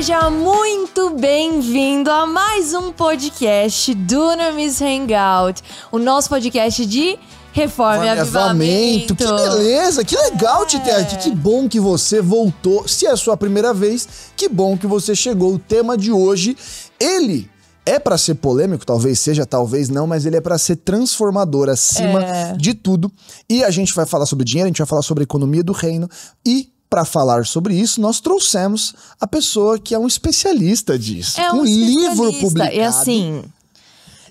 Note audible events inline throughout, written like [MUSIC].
Seja muito bem-vindo a mais um podcast do Namis Hangout, o nosso podcast de Reforma e avivamento. Que beleza, que legal é. te ter aqui. Que bom que você voltou. Se é a sua primeira vez, que bom que você chegou. O tema de hoje, ele é para ser polêmico, talvez seja, talvez não, mas ele é para ser transformador acima é. de tudo. E a gente vai falar sobre dinheiro, a gente vai falar sobre a economia do reino e para falar sobre isso, nós trouxemos a pessoa que é um especialista disso. É um, um especialista, livro publicado. É assim.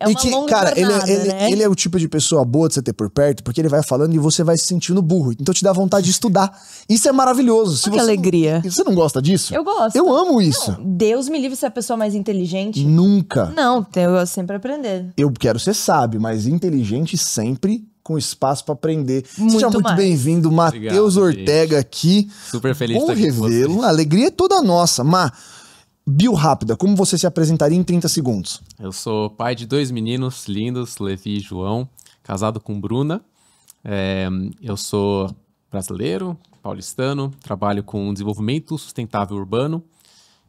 É e que, cara, é- jornada, ele, ele, né? ele, é o tipo de pessoa boa de você ter por perto, porque ele vai falando e você vai se sentindo burro. Então te dá vontade de estudar. Isso é maravilhoso. Se que você, alegria. Você não gosta disso? Eu gosto. Eu amo isso. Não, Deus me livre ser é a pessoa mais inteligente. Nunca. Não, eu sempre aprender. Eu quero ser sábio, mas inteligente sempre com espaço para aprender. Muito Seja muito bem-vindo, Matheus Ortega gente. aqui. Super feliz Bom revê-lo. Alegria é toda nossa. Má, bio rápida, como você se apresentaria em 30 segundos? Eu sou pai de dois meninos lindos, Levi e João, casado com Bruna. É, eu sou brasileiro, paulistano, trabalho com desenvolvimento sustentável urbano.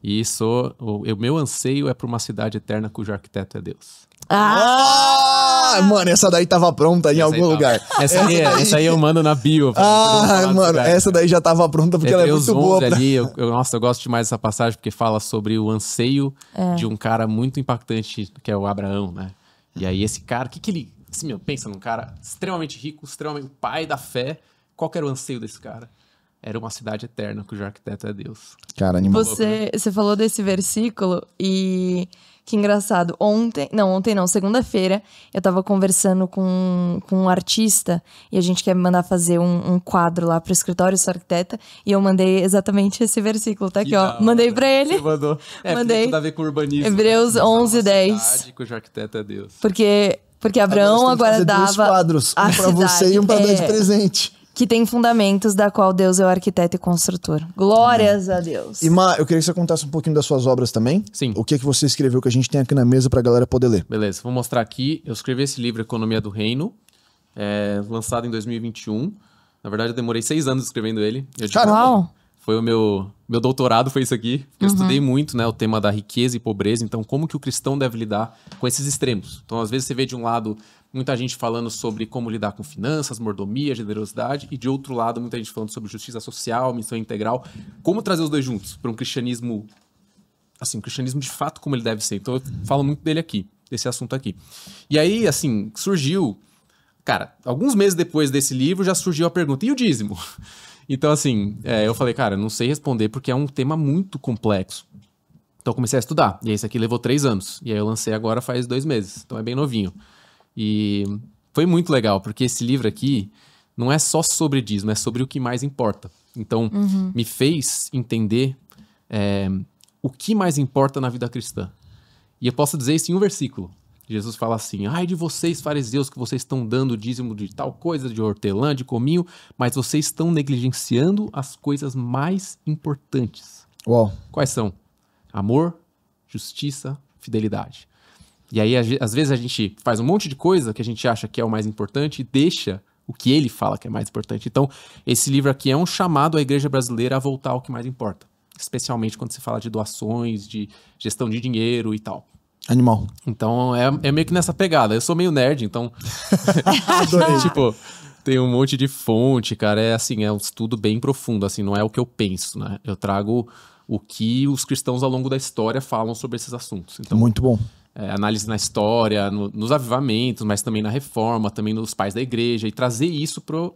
E sou, o, o meu anseio é para uma cidade eterna cujo arquiteto é Deus. Ah! ah! Mano, essa daí tava pronta em essa algum lugar. Essa, aí, daí... essa aí eu mando na bio. Ah, mano, essa daí já tava pronta porque é, ela é muito boa. Pra... Ali, eu, eu, nossa, eu gosto demais dessa passagem porque fala sobre o anseio é. de um cara muito impactante, que é o Abraão, né? E aí esse cara, o que que ele... Assim, meu, pensa num cara extremamente rico, extremamente pai da fé. Qual que era o anseio desse cara? era uma cidade eterna cujo arquiteto é Deus. Cara, animal. Você, você falou desse versículo e que engraçado. Ontem, não, ontem não, segunda-feira, eu tava conversando com, com um artista e a gente quer mandar fazer um, um quadro lá pro escritório, sou arquiteta, e eu mandei exatamente esse versículo, tá aqui, ó. Mandei pra ele. Você mandou. É, mandei. Tudo a ver com urbanismo. Né? Hebreus né? 11, 10. Cidade cujo arquiteto é Deus. Porque porque Abraão agora, dava. Dois quadros, um pra cidade. você e um pra é, dar de é. presente que tem fundamentos, da qual Deus é o arquiteto e construtor. Glórias Amém. a Deus. E Ma, eu queria que você contasse um pouquinho das suas obras também. Sim. O que, é que você escreveu que a gente tem aqui na mesa para a galera poder ler. Beleza, vou mostrar aqui. Eu escrevi esse livro Economia do Reino, é, lançado em 2021. Na verdade, eu demorei seis anos escrevendo ele. Eu Caramba! Foi o meu, meu doutorado, foi isso aqui. Eu uhum. estudei muito né, o tema da riqueza e pobreza. Então, como que o cristão deve lidar com esses extremos? Então, às vezes você vê de um lado muita gente falando sobre como lidar com finanças, mordomia, generosidade, e de outro lado, muita gente falando sobre justiça social, missão integral. Como trazer os dois juntos para um cristianismo, assim, um cristianismo de fato como ele deve ser. Então eu falo muito dele aqui, desse assunto aqui. E aí, assim, surgiu, cara, alguns meses depois desse livro já surgiu a pergunta: e o dízimo? [LAUGHS] Então, assim, é, eu falei, cara, não sei responder porque é um tema muito complexo. Então, eu comecei a estudar. E isso aqui levou três anos. E aí, eu lancei agora faz dois meses. Então, é bem novinho. E foi muito legal, porque esse livro aqui não é só sobre dízimo, é sobre o que mais importa. Então, uhum. me fez entender é, o que mais importa na vida cristã. E eu posso dizer isso em um versículo. Jesus fala assim: Ai de vocês, fariseus, que vocês estão dando dízimo de tal coisa, de hortelã, de cominho, mas vocês estão negligenciando as coisas mais importantes. Uau. Quais são? Amor, justiça, fidelidade. E aí, às vezes, a gente faz um monte de coisa que a gente acha que é o mais importante e deixa o que ele fala que é mais importante. Então, esse livro aqui é um chamado à igreja brasileira a voltar ao que mais importa, especialmente quando se fala de doações, de gestão de dinheiro e tal. Animal. Então, é, é meio que nessa pegada. Eu sou meio nerd, então. [LAUGHS] [LAUGHS] tipo, tem um monte de fonte, cara. É assim, é um estudo bem profundo, assim, não é o que eu penso, né? Eu trago o que os cristãos ao longo da história falam sobre esses assuntos. Então, Muito bom é, análise na história, no, nos avivamentos, mas também na reforma, também nos pais da igreja, e trazer isso pro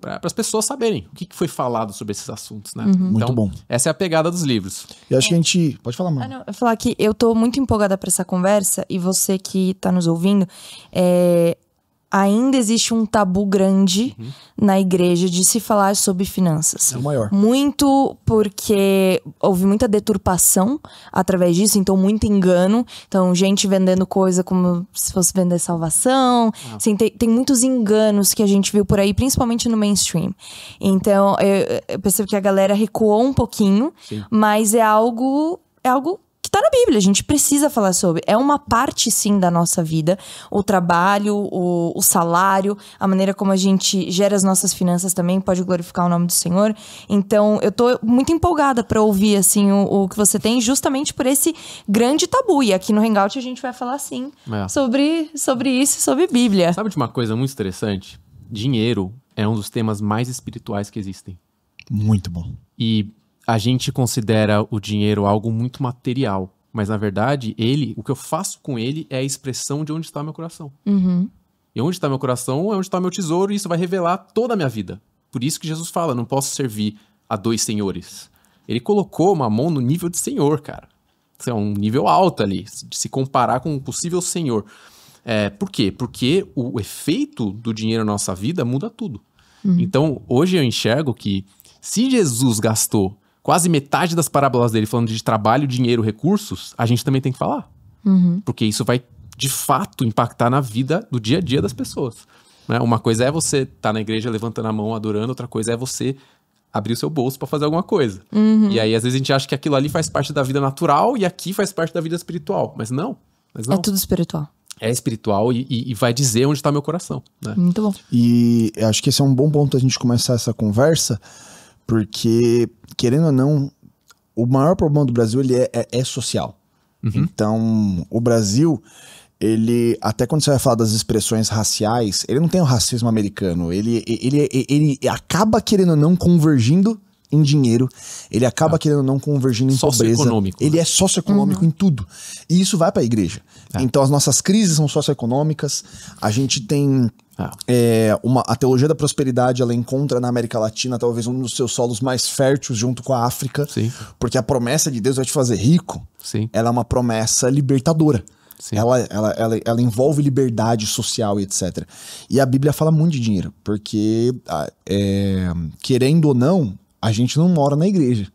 para as pessoas saberem o que, que foi falado sobre esses assuntos, né? Uhum. Então, muito bom. Essa é a pegada dos livros. Eu acho é. que a gente. Pode falar, mano. Ah, eu falar que eu tô muito empolgada para essa conversa e você que está nos ouvindo, é, ainda existe um tabu grande uhum. na igreja de se falar sobre finanças. É o maior. Muito porque houve muita deturpação através disso, então muito engano. Então, gente vendendo coisa como se fosse vender salvação. Ah. Assim, tem, tem, muitos enganos que a gente viu por aí, principalmente no mainstream. Então, eu, eu percebo que a galera recuou um pouquinho, Sim. mas é algo. É algo tá na Bíblia, a gente precisa falar sobre. É uma parte, sim, da nossa vida. O trabalho, o, o salário, a maneira como a gente gera as nossas finanças também pode glorificar o nome do Senhor. Então, eu tô muito empolgada para ouvir, assim, o, o, que você tem, justamente por esse grande tabu. E aqui no Hangout a gente vai falar, sim, é. sobre, sobre isso, sobre Bíblia. Sabe de uma coisa muito interessante? Dinheiro é um dos temas mais espirituais que existem. Muito bom. E a gente considera o dinheiro algo muito material, mas na verdade, ele, o que eu faço com ele é a expressão de onde está meu coração. Uhum. E onde está meu coração é onde está meu tesouro, e isso vai revelar toda a minha vida. Por isso que Jesus fala: não posso servir a dois senhores. Ele colocou uma mão no nível de senhor, cara. Isso é um nível alto ali, de se comparar com um possível senhor. É, por quê? Porque o efeito do dinheiro na nossa vida muda tudo. Uhum. Então, hoje eu enxergo que se Jesus gastou quase metade das parábolas dele falando de trabalho, dinheiro, recursos, a gente também tem que falar. Uhum. Porque isso vai, de fato, impactar na vida do dia a dia das pessoas. Né? Uma coisa é você estar tá na igreja levantando a mão, adorando, outra coisa é você abrir o seu bolso para fazer alguma coisa. Uhum. E aí, às vezes, a gente acha que aquilo ali faz parte da vida natural e aqui faz parte da vida espiritual. Mas não. Mas não. É tudo espiritual. É espiritual e, e, e vai dizer onde está meu coração. Né? Muito bom. E acho que esse é um bom ponto a gente começar essa conversa, porque querendo ou não, o maior problema do Brasil ele é, é, é social. Uhum. Então, o Brasil, ele até quando você vai falar das expressões raciais, ele não tem o racismo americano. Ele, ele, ele, ele acaba querendo ou não convergindo em dinheiro, ele acaba ah. querendo não convergindo em pobreza. Ele né? é socioeconômico uhum. em tudo. E isso vai para a igreja. É. Então as nossas crises são socioeconômicas, a gente tem ah. É, uma, a teologia da prosperidade ela encontra na América Latina talvez um dos seus solos mais férteis junto com a África, Sim. porque a promessa de Deus vai te fazer rico. Sim. Ela é uma promessa libertadora. Ela, ela, ela, ela, envolve liberdade social e etc. E a Bíblia fala muito de dinheiro, porque ah, é, querendo ou não, a gente não mora na igreja.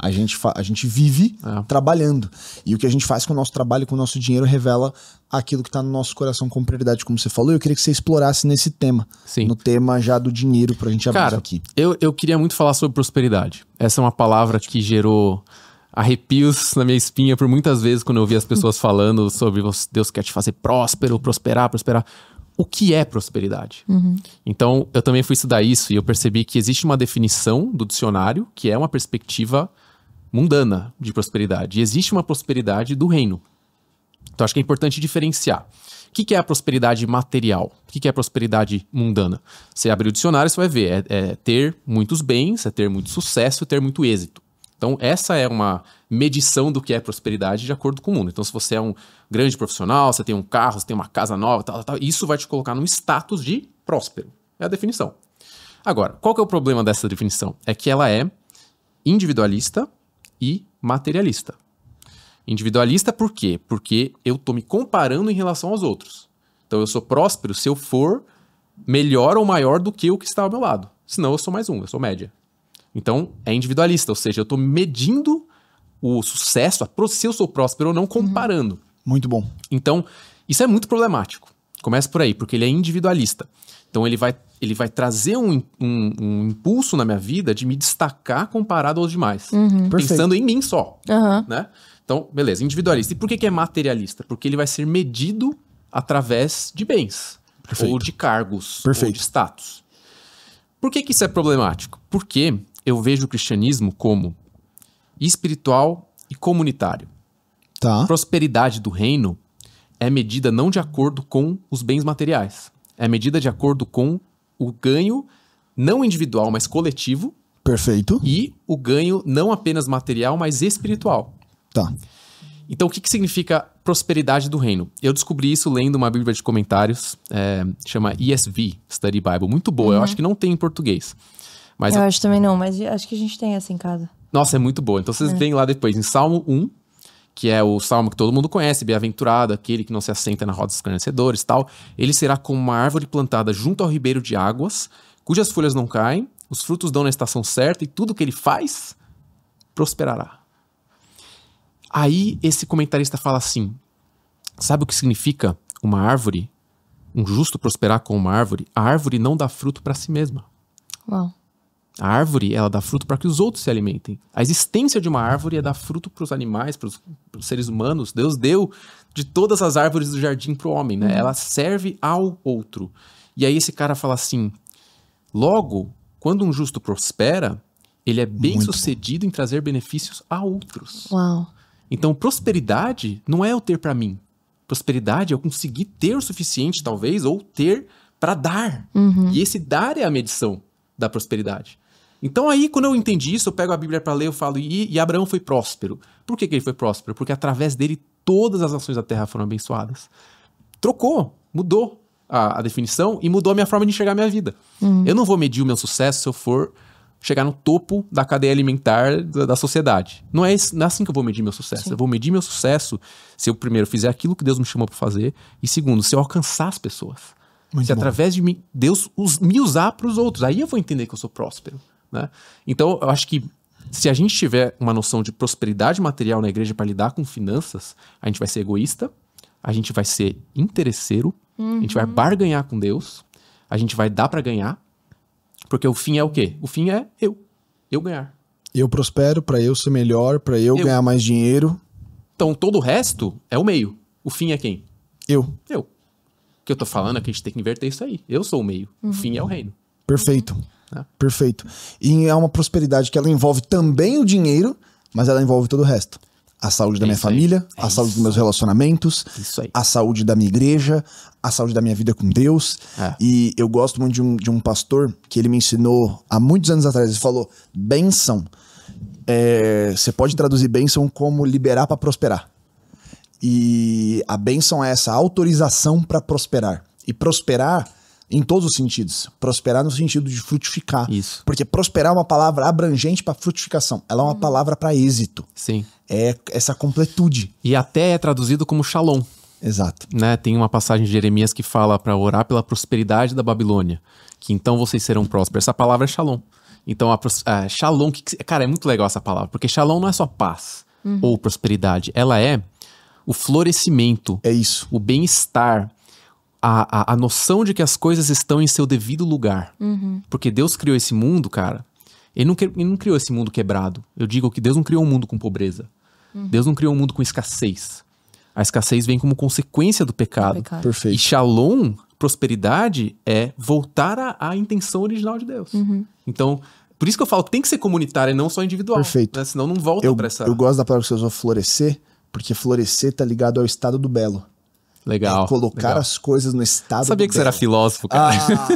A gente, a gente vive é. trabalhando. E o que a gente faz com o nosso trabalho, com o nosso dinheiro, revela aquilo que está no nosso coração com prioridade, como você falou. Eu queria que você explorasse nesse tema. Sim. No tema já do dinheiro, para a gente abrir Cara, aqui. Eu, eu queria muito falar sobre prosperidade. Essa é uma palavra que gerou arrepios [LAUGHS] na minha espinha por muitas vezes quando eu ouvi as pessoas falando sobre Deus quer te fazer próspero, prosperar, prosperar. O que é prosperidade? Uhum. Então, eu também fui estudar isso e eu percebi que existe uma definição do dicionário que é uma perspectiva mundana de prosperidade. E existe uma prosperidade do reino. Então acho que é importante diferenciar. O que, é a prosperidade material? O que, é a prosperidade mundana? Você abre o dicionário, você vai ver. É, é ter muitos bens, é ter muito sucesso, é ter muito êxito. Então, essa é uma medição do que é prosperidade de acordo com o mundo. Então, se você é um grande profissional, você tem um carro, você tem uma casa nova, tal, tal, isso vai te colocar num status de próspero. É a definição. Agora, qual que é o problema dessa definição? É que ela é individualista e materialista. Individualista por quê? Porque eu estou me comparando em relação aos outros. Então eu sou próspero se eu for melhor ou maior do que o que está ao meu lado. Senão eu sou mais um, eu sou média. Então é individualista, ou seja, eu estou medindo o sucesso, a, se eu sou próspero ou não, comparando. Uhum. Muito bom. Então, isso é muito problemático. Começa por aí, porque ele é individualista. Então ele vai ele vai trazer um, um, um, impulso na minha vida de me destacar comparado aos demais. Uhum. Pensando em mim só. Uhum. Né? Então, beleza, individualista. E por que, que é materialista? Porque ele vai ser medido através de bens. Perfeito. Ou de cargos. Perfeito. Ou de status. Por que, que isso é problemático? Porque eu vejo o cristianismo como espiritual e comunitário. Tá. A prosperidade do reino é medida não de acordo com os bens materiais. É medida de acordo com o ganho não individual, mas coletivo. Perfeito. E o ganho não apenas material, mas espiritual. Tá. Então, o que, que significa prosperidade do reino? Eu descobri isso lendo uma Bíblia de comentários, é, chama ESV Study Bible. Muito boa, uhum. eu acho que não tem em português. Mas eu a... acho também não, mas acho que a gente tem essa em casa. Nossa, é muito boa. Então vocês é. veem lá depois, em Salmo 1, que é o salmo que todo mundo conhece, bem-aventurado, aquele que não se assenta na roda dos escarnecedores tal, ele será como uma árvore plantada junto ao ribeiro de águas, cujas folhas não caem, os frutos dão na estação certa e tudo que ele faz prosperará. Aí esse comentarista fala assim: sabe o que significa uma árvore? Um justo prosperar com uma árvore? A árvore não dá fruto para si mesma. Uau. A árvore, ela dá fruto para que os outros se alimentem. A existência de uma árvore é dar fruto para os animais, para os seres humanos. Deus deu de todas as árvores do jardim para o homem, né? Uhum. Ela serve ao outro. E aí esse cara fala assim: logo, quando um justo prospera, ele é bem Muito sucedido bom. em trazer benefícios a outros. Uau. Então, prosperidade não é o ter para mim. Prosperidade é eu conseguir ter o suficiente, talvez, ou ter para dar. Uhum. E esse dar é a medição da prosperidade. Então aí, quando eu entendi isso, eu pego a Bíblia para ler, eu falo, e, e Abraão foi próspero. Por que, que ele foi próspero? Porque através dele todas as nações da terra foram abençoadas. Trocou, mudou a, a definição e mudou a minha forma de enxergar a minha vida. Uhum. Eu não vou medir o meu sucesso se eu for chegar no topo da cadeia alimentar da, da sociedade. Não é, não é, assim que eu vou medir meu sucesso. Sim. Eu vou medir meu sucesso se eu primeiro fizer aquilo que Deus me chamou para fazer e segundo, se eu alcançar as pessoas. Muito se bom. através de mim, Deus me usar para os outros. Aí eu vou entender que eu sou próspero. Né? Então, eu acho que se a gente tiver uma noção de prosperidade material na igreja para lidar com finanças, a gente vai ser egoísta, a gente vai ser interesseiro, uhum. a gente vai uhum. barganhar com Deus, a gente vai dar para ganhar, porque o fim é o quê? O fim é eu, eu ganhar. Eu prospero para eu ser melhor, para eu, eu ganhar mais dinheiro. Então todo o resto é o meio. O fim é quem? Eu. Eu. O que eu tô falando é que a gente tem que inverter isso aí. Eu sou o meio. Uhum. O fim é o reino. Perfeito. Né? Perfeito. E é uma prosperidade que ela envolve também o dinheiro, mas ela envolve todo o resto. A saúde da minha família, é a isso. saúde dos meus relacionamentos, a saúde da minha igreja, a saúde da minha vida com Deus. É. E eu gosto muito de um, de um pastor que ele me ensinou há muitos anos atrás. Ele falou: benção. É, você pode traduzir benção como liberar para prosperar. E a benção é essa autorização para prosperar. E prosperar em todos os sentidos. Prosperar no sentido de frutificar. Isso. Porque prosperar é uma palavra abrangente para frutificação. Ela é uma hum. palavra para êxito. Sim. É essa completude. E até é traduzido como shalom. Exato. Né? Tem uma passagem de Jeremias que fala para orar pela prosperidade da Babilônia, que então vocês serão prósperos. Essa palavra é shalom. Então, a, a é, shalom, que, cara, é muito legal essa palavra, porque shalom não é só paz uhum. ou prosperidade, ela é o florescimento, é isso, o bem-estar, a, a, a, noção de que as coisas estão em seu devido lugar. Uhum. Porque Deus criou esse mundo, cara. Ele não, ele não, criou esse mundo quebrado. Eu digo que Deus não criou um mundo com pobreza. Uhum. Deus não criou um mundo com escassez. A escassez vem como consequência do pecado. pecado. Perfeito. E shalom, prosperidade, é voltar à, intenção original de Deus. Uhum. Então, por isso que eu falo tem que ser comunitário e não só individual. Perfeito. Né? Senão não volta pra essa. Eu gosto da palavra que você usou, florescer, porque florescer está ligado ao estado do belo. Legal. É colocar legal. as coisas no estado. Sabia que você era filósofo, cara. Ah,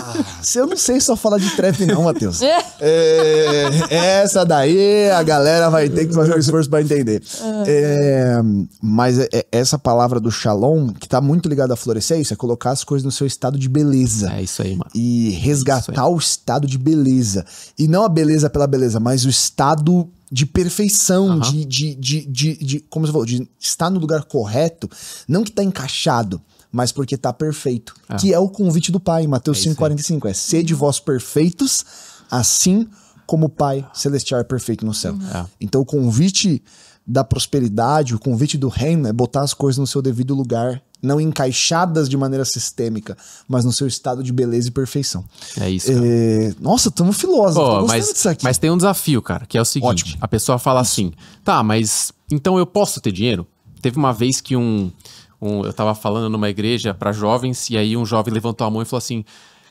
eu não sei só falar de trap, não, Matheus. [LAUGHS] É. é. essa daí a galera vai ter que fazer um esforço para entender. Ah. É, mas é, essa palavra do shalom, que tá muito ligada a florescer, isso é colocar as coisas no seu estado de beleza. É isso aí, mano. E resgatar o estado de beleza. E não a beleza pela beleza, mas o estado de perfeição, uhum. de, de, de, de, de, como você falou, de estar no lugar correto, não que está encaixado, mas porque está perfeito. É. Que é o convite do Pai, Mateus é 5,45. É sede vós perfeitos, assim como o Pai Celestial é perfeito no céu. É. Então o convite da prosperidade, o convite do reino é botar as coisas no seu devido lugar não encaixadas de maneira sistêmica, mas no seu estado de beleza e perfeição. É isso. É... Nossa, tamo filósofo. Oh, mas, mas, tem um desafio, cara, que é o seguinte: Ótimo. a pessoa fala isso. assim, tá, mas então eu posso ter dinheiro? Teve uma vez que um. um eu tava falando numa igreja para jovens, e aí um jovem levantou a mão e falou assim: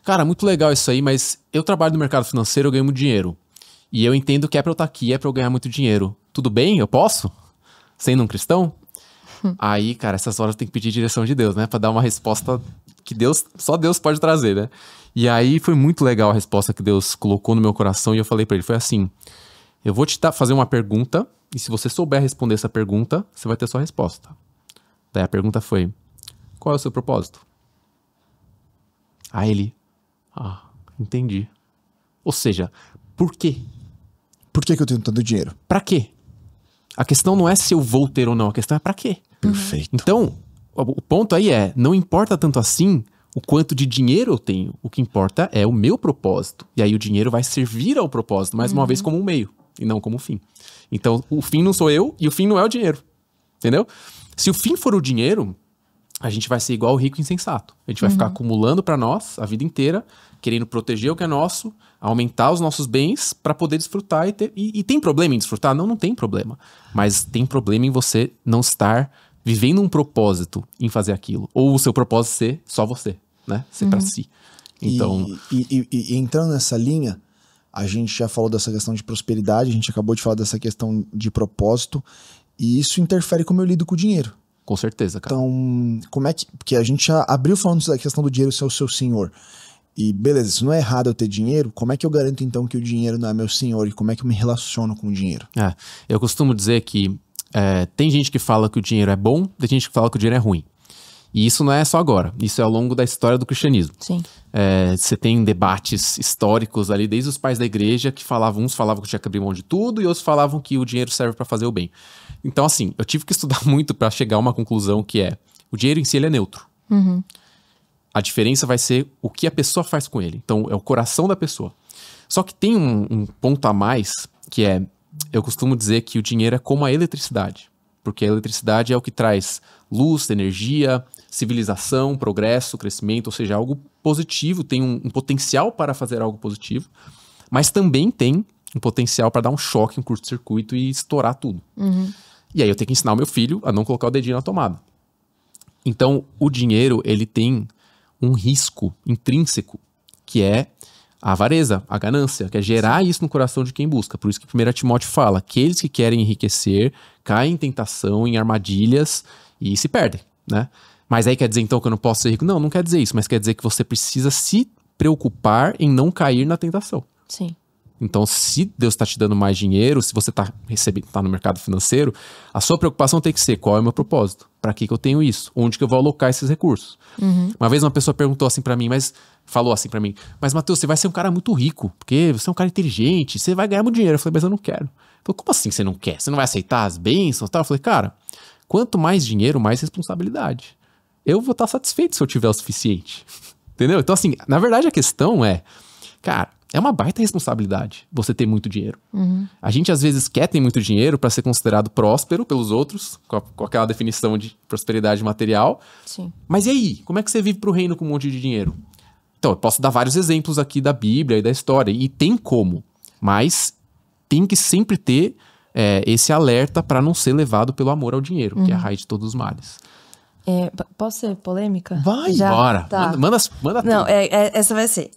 Cara, muito legal isso aí, mas eu trabalho no mercado financeiro, eu ganho muito dinheiro. E eu entendo que é para eu estar tá aqui, é para eu ganhar muito dinheiro. Tudo bem? Eu posso? Sendo um cristão? Aí, cara, essas horas tem que pedir direção de Deus, né? Pra dar uma resposta que Deus, só Deus pode trazer, né? E aí foi muito legal a resposta que Deus colocou no meu coração e eu falei para ele, foi assim: "Eu vou te fazer uma pergunta e se você souber responder essa pergunta, você vai ter sua resposta". Daí a pergunta foi: "Qual é o seu propósito?" Aí ele: "Ah, entendi". Ou seja, por quê? Por que, que eu tenho tanto dinheiro? Para quê? A questão não é se eu vou ter ou não, a questão é para quê? Uhum. Perfeito. Então, o ponto aí é, não importa tanto assim o quanto de dinheiro eu tenho. O que importa é o meu propósito. E aí o dinheiro vai servir ao propósito, mais uhum. uma vez, como um meio e não como um fim. Então, o fim não sou eu e o fim não é o dinheiro. Entendeu? Se o fim for o dinheiro, a gente vai ser igual o rico insensato. A gente vai uhum. ficar acumulando para nós a vida inteira, querendo proteger o que é nosso, aumentar os nossos bens para poder desfrutar e ter. E, e tem problema em desfrutar? Não, não tem problema. Mas tem problema em você não estar vivendo um propósito em fazer aquilo. Ou o seu propósito ser só você, né? Ser uhum. para si. Então... E, e, e, e entrando nessa linha, a gente já falou dessa questão de prosperidade, a gente acabou de falar dessa questão de propósito, e isso interfere como eu lido com o dinheiro. Com certeza, cara. Então, como é que. Porque a gente já abriu falando da questão do dinheiro ser o seu senhor. E beleza, se não é errado eu ter dinheiro, como é que eu garanto então que o dinheiro não é meu senhor? E como é que eu me relaciono com o dinheiro? É, eu costumo dizer que é, tem gente que fala que o dinheiro é bom, tem gente que fala que o dinheiro é ruim. E isso não é só agora, isso é ao longo da história do cristianismo. Sim. É, você tem debates históricos ali, desde os pais da igreja, que falavam, uns falavam que tinha que abrir mão de tudo, e outros falavam que o dinheiro serve para fazer o bem. Então, assim, eu tive que estudar [LAUGHS] muito para chegar a uma conclusão que é: o dinheiro em si ele é neutro. Uhum. A diferença vai ser o que a pessoa faz com ele. Então, é o coração da pessoa. Só que tem um, um ponto a mais, que é eu costumo dizer que o dinheiro é como a eletricidade, porque a eletricidade é o que traz luz, energia, civilização, progresso, crescimento, ou seja, algo positivo, tem um, um potencial para fazer algo positivo, mas também tem um potencial para dar um choque, um curto-circuito e estourar tudo. Uhum. E aí eu tenho que ensinar o meu filho a não colocar o dedinho na tomada. Então, o dinheiro, ele tem um risco intrínseco, que é a avareza, a ganância, quer gerar isso no coração de quem busca. Por isso que 1 Timóteo fala: aqueles que querem enriquecer caem em tentação, em armadilhas e se perdem, né? Mas aí quer dizer então que eu não posso ser rico? Não, não quer dizer isso, mas quer dizer que você precisa se preocupar em não cair na tentação. Sim. Então, se Deus está te dando mais dinheiro, se você está recebendo, está no mercado financeiro, a sua preocupação tem que ser qual é o meu propósito, para que, que eu tenho isso, onde que eu vou alocar esses recursos. Uhum. Uma vez uma pessoa perguntou assim para mim, mas falou assim para mim, mas Matheus, você vai ser um cara muito rico, porque você é um cara inteligente, você vai ganhar muito dinheiro. Eu falei, mas eu não quero. Falei falou, como assim você não quer? Você não vai aceitar as bênçãos, tal? Eu falei, cara, quanto mais dinheiro, mais responsabilidade. Eu vou estar tá satisfeito se eu tiver o suficiente, [LAUGHS] entendeu? Então assim, na verdade a questão é, cara é uma baita responsabilidade você ter muito dinheiro. Uhum. A gente às vezes quer ter muito dinheiro para ser considerado próspero pelos outros, com, a, com, aquela definição de prosperidade material. Sim. Mas e aí? Como é que você vive para o reino com um monte de dinheiro? Então, eu posso dar vários exemplos aqui da Bíblia e da história, e tem como, mas tem que sempre ter é, esse alerta para não ser levado pelo amor ao dinheiro, uhum. que é a uhum. raiz de todos os males. É, posso ser polêmica? Vai, Já? bora. Tá. Manda, manda, manda Não, é, é, essa vai ser.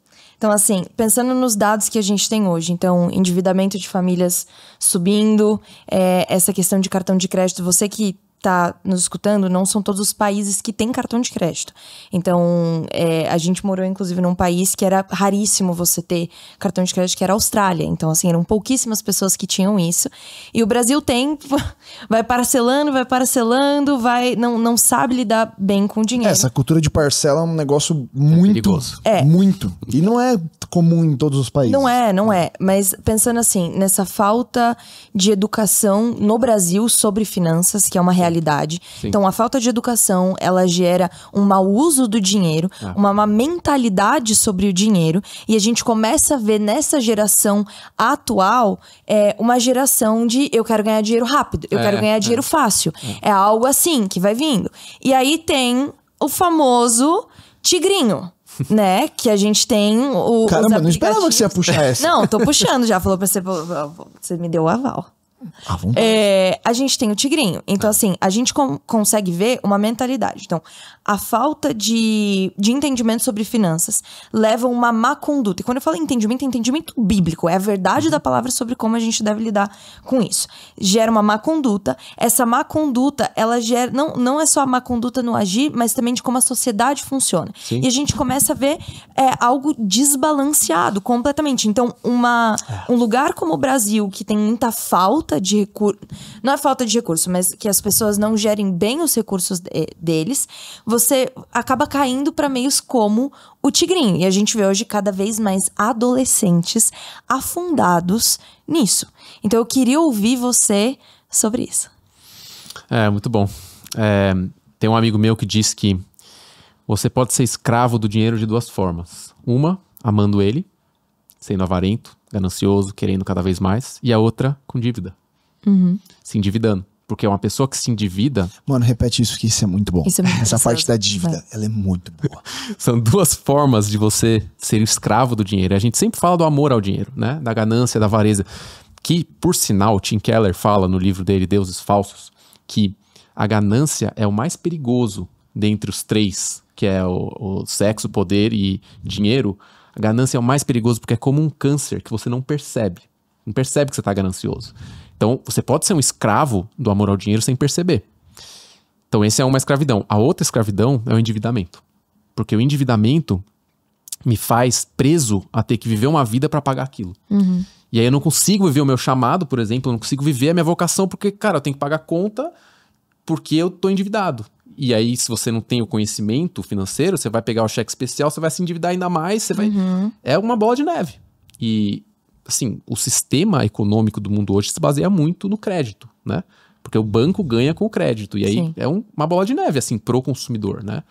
Então, assim, pensando nos dados que a gente tem hoje, então, endividamento de famílias subindo, é, essa questão de cartão de crédito, você que está nos escutando, não são todos os países que têm cartão de crédito. Então, é, a gente morou, inclusive, num país que era raríssimo você ter cartão de crédito, que era a Austrália. Então, assim, eram pouquíssimas pessoas que tinham isso. E o Brasil tem, [LAUGHS] vai parcelando, vai parcelando, vai não, não sabe lidar bem com dinheiro. É, essa cultura de parcela é um negócio muito, É. muito. E não é comum em todos os países. Não é, não é. Mas pensando assim, nessa falta de educação no Brasil sobre finanças, que é uma realidade mentalidade. Sim. Então, a falta de educação, ela gera um mau uso do dinheiro, ah. uma má mentalidade sobre o dinheiro. E a gente começa a ver nessa geração atual é, uma geração de eu quero ganhar dinheiro rápido, eu é, quero ganhar é. dinheiro é. fácil. É. algo assim que vai vindo. E aí tem o famoso tigrinho. [LAUGHS] né? Que a gente tem o. Caramba, não esperava que você ia puxar essa. Não, tô puxando já. Falou pra você. Você me deu o aval. À vontade. É, a gente tem o tigrinho. Então, é. assim, a gente consegue ver uma mentalidade. Então, a falta de, de entendimento sobre finanças leva a uma má conduta. E quando eu falo entendimento, é entendimento bíblico. É a verdade uhum. da palavra sobre como a gente deve lidar com isso. Gera uma má conduta. Essa má conduta, ela gera. Não, não é só a má conduta no agir, mas também de como a sociedade funciona. Sim. E a gente começa a ver é, algo desbalanceado completamente. Então, uma, é. um lugar como o Brasil, que tem muita falta falta de recurso, não é falta de recurso, mas que as pessoas não gerem bem os recursos de deles, você acaba caindo para meios como o tigrinho. E a gente vê hoje cada vez mais adolescentes afundados nisso. Então eu queria ouvir você sobre isso. É, muito bom. É, tem um amigo meu que diz que você pode ser escravo do dinheiro de duas formas. Uma, amando ele, sendo avarento, ganancioso, querendo cada vez mais, e a outra com dívida. Uhum. Se endividando. Porque é uma pessoa que se endivida. Mano, repete isso que isso é muito bom. É muito Essa parte da dívida, é. ela é muito boa. [LAUGHS] São duas formas de você ser escravo do dinheiro. A gente sempre fala do amor ao dinheiro, né? Da ganância, da avareza. Que, por sinal, Tim Keller fala no livro dele, Deuses Falsos, que a ganância é o mais perigoso dentre os três, que é o, o sexo, poder e dinheiro. A ganância é o mais perigoso porque é como um câncer que você não percebe. Não percebe que você está ganancioso. Então, você pode ser um escravo do amor ao dinheiro sem perceber. Então, essa é uma escravidão. A outra escravidão é o endividamento. Porque o endividamento me faz preso a ter que viver uma vida para pagar aquilo. Uhum. E aí eu não consigo viver o meu chamado, por exemplo, eu não consigo viver a minha vocação, porque, cara, eu tenho que pagar conta porque eu tô endividado. E aí, se você não tem o conhecimento financeiro, você vai pegar o cheque especial, você vai se endividar ainda mais, você vai. Uhum. É uma bola de neve. E, assim, o sistema econômico do mundo hoje se baseia muito no crédito, né? Porque o banco ganha com o crédito. E aí Sim. é um, uma bola de neve, assim, pro consumidor, né?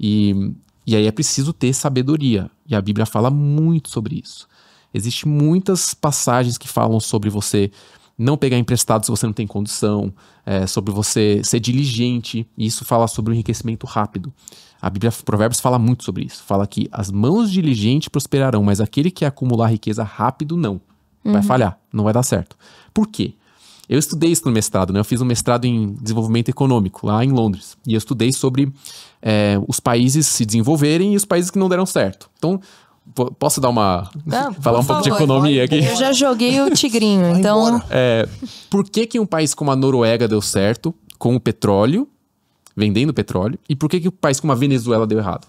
E, e aí é preciso ter sabedoria. E a Bíblia fala muito sobre isso. Existem muitas passagens que falam sobre você não pegar emprestado se você não tem condição, é, sobre você ser diligente, e isso fala sobre o enriquecimento rápido. A Bíblia, Provérbios, fala muito sobre isso. Fala que as mãos diligentes prosperarão, mas aquele que acumular riqueza rápido, não. Vai uhum. falhar, não vai dar certo. Por quê? Eu estudei isso no mestrado, né? Eu fiz um mestrado em desenvolvimento econômico lá em Londres. E eu estudei sobre é, os países se desenvolverem e os países que não deram certo. Então, Posso dar uma. Não, falar um pouco favor, de economia aqui? Eu já joguei o tigrinho, então. É, por que, que um país como a Noruega deu certo com o petróleo, vendendo petróleo, e por que, que um país como a Venezuela deu errado?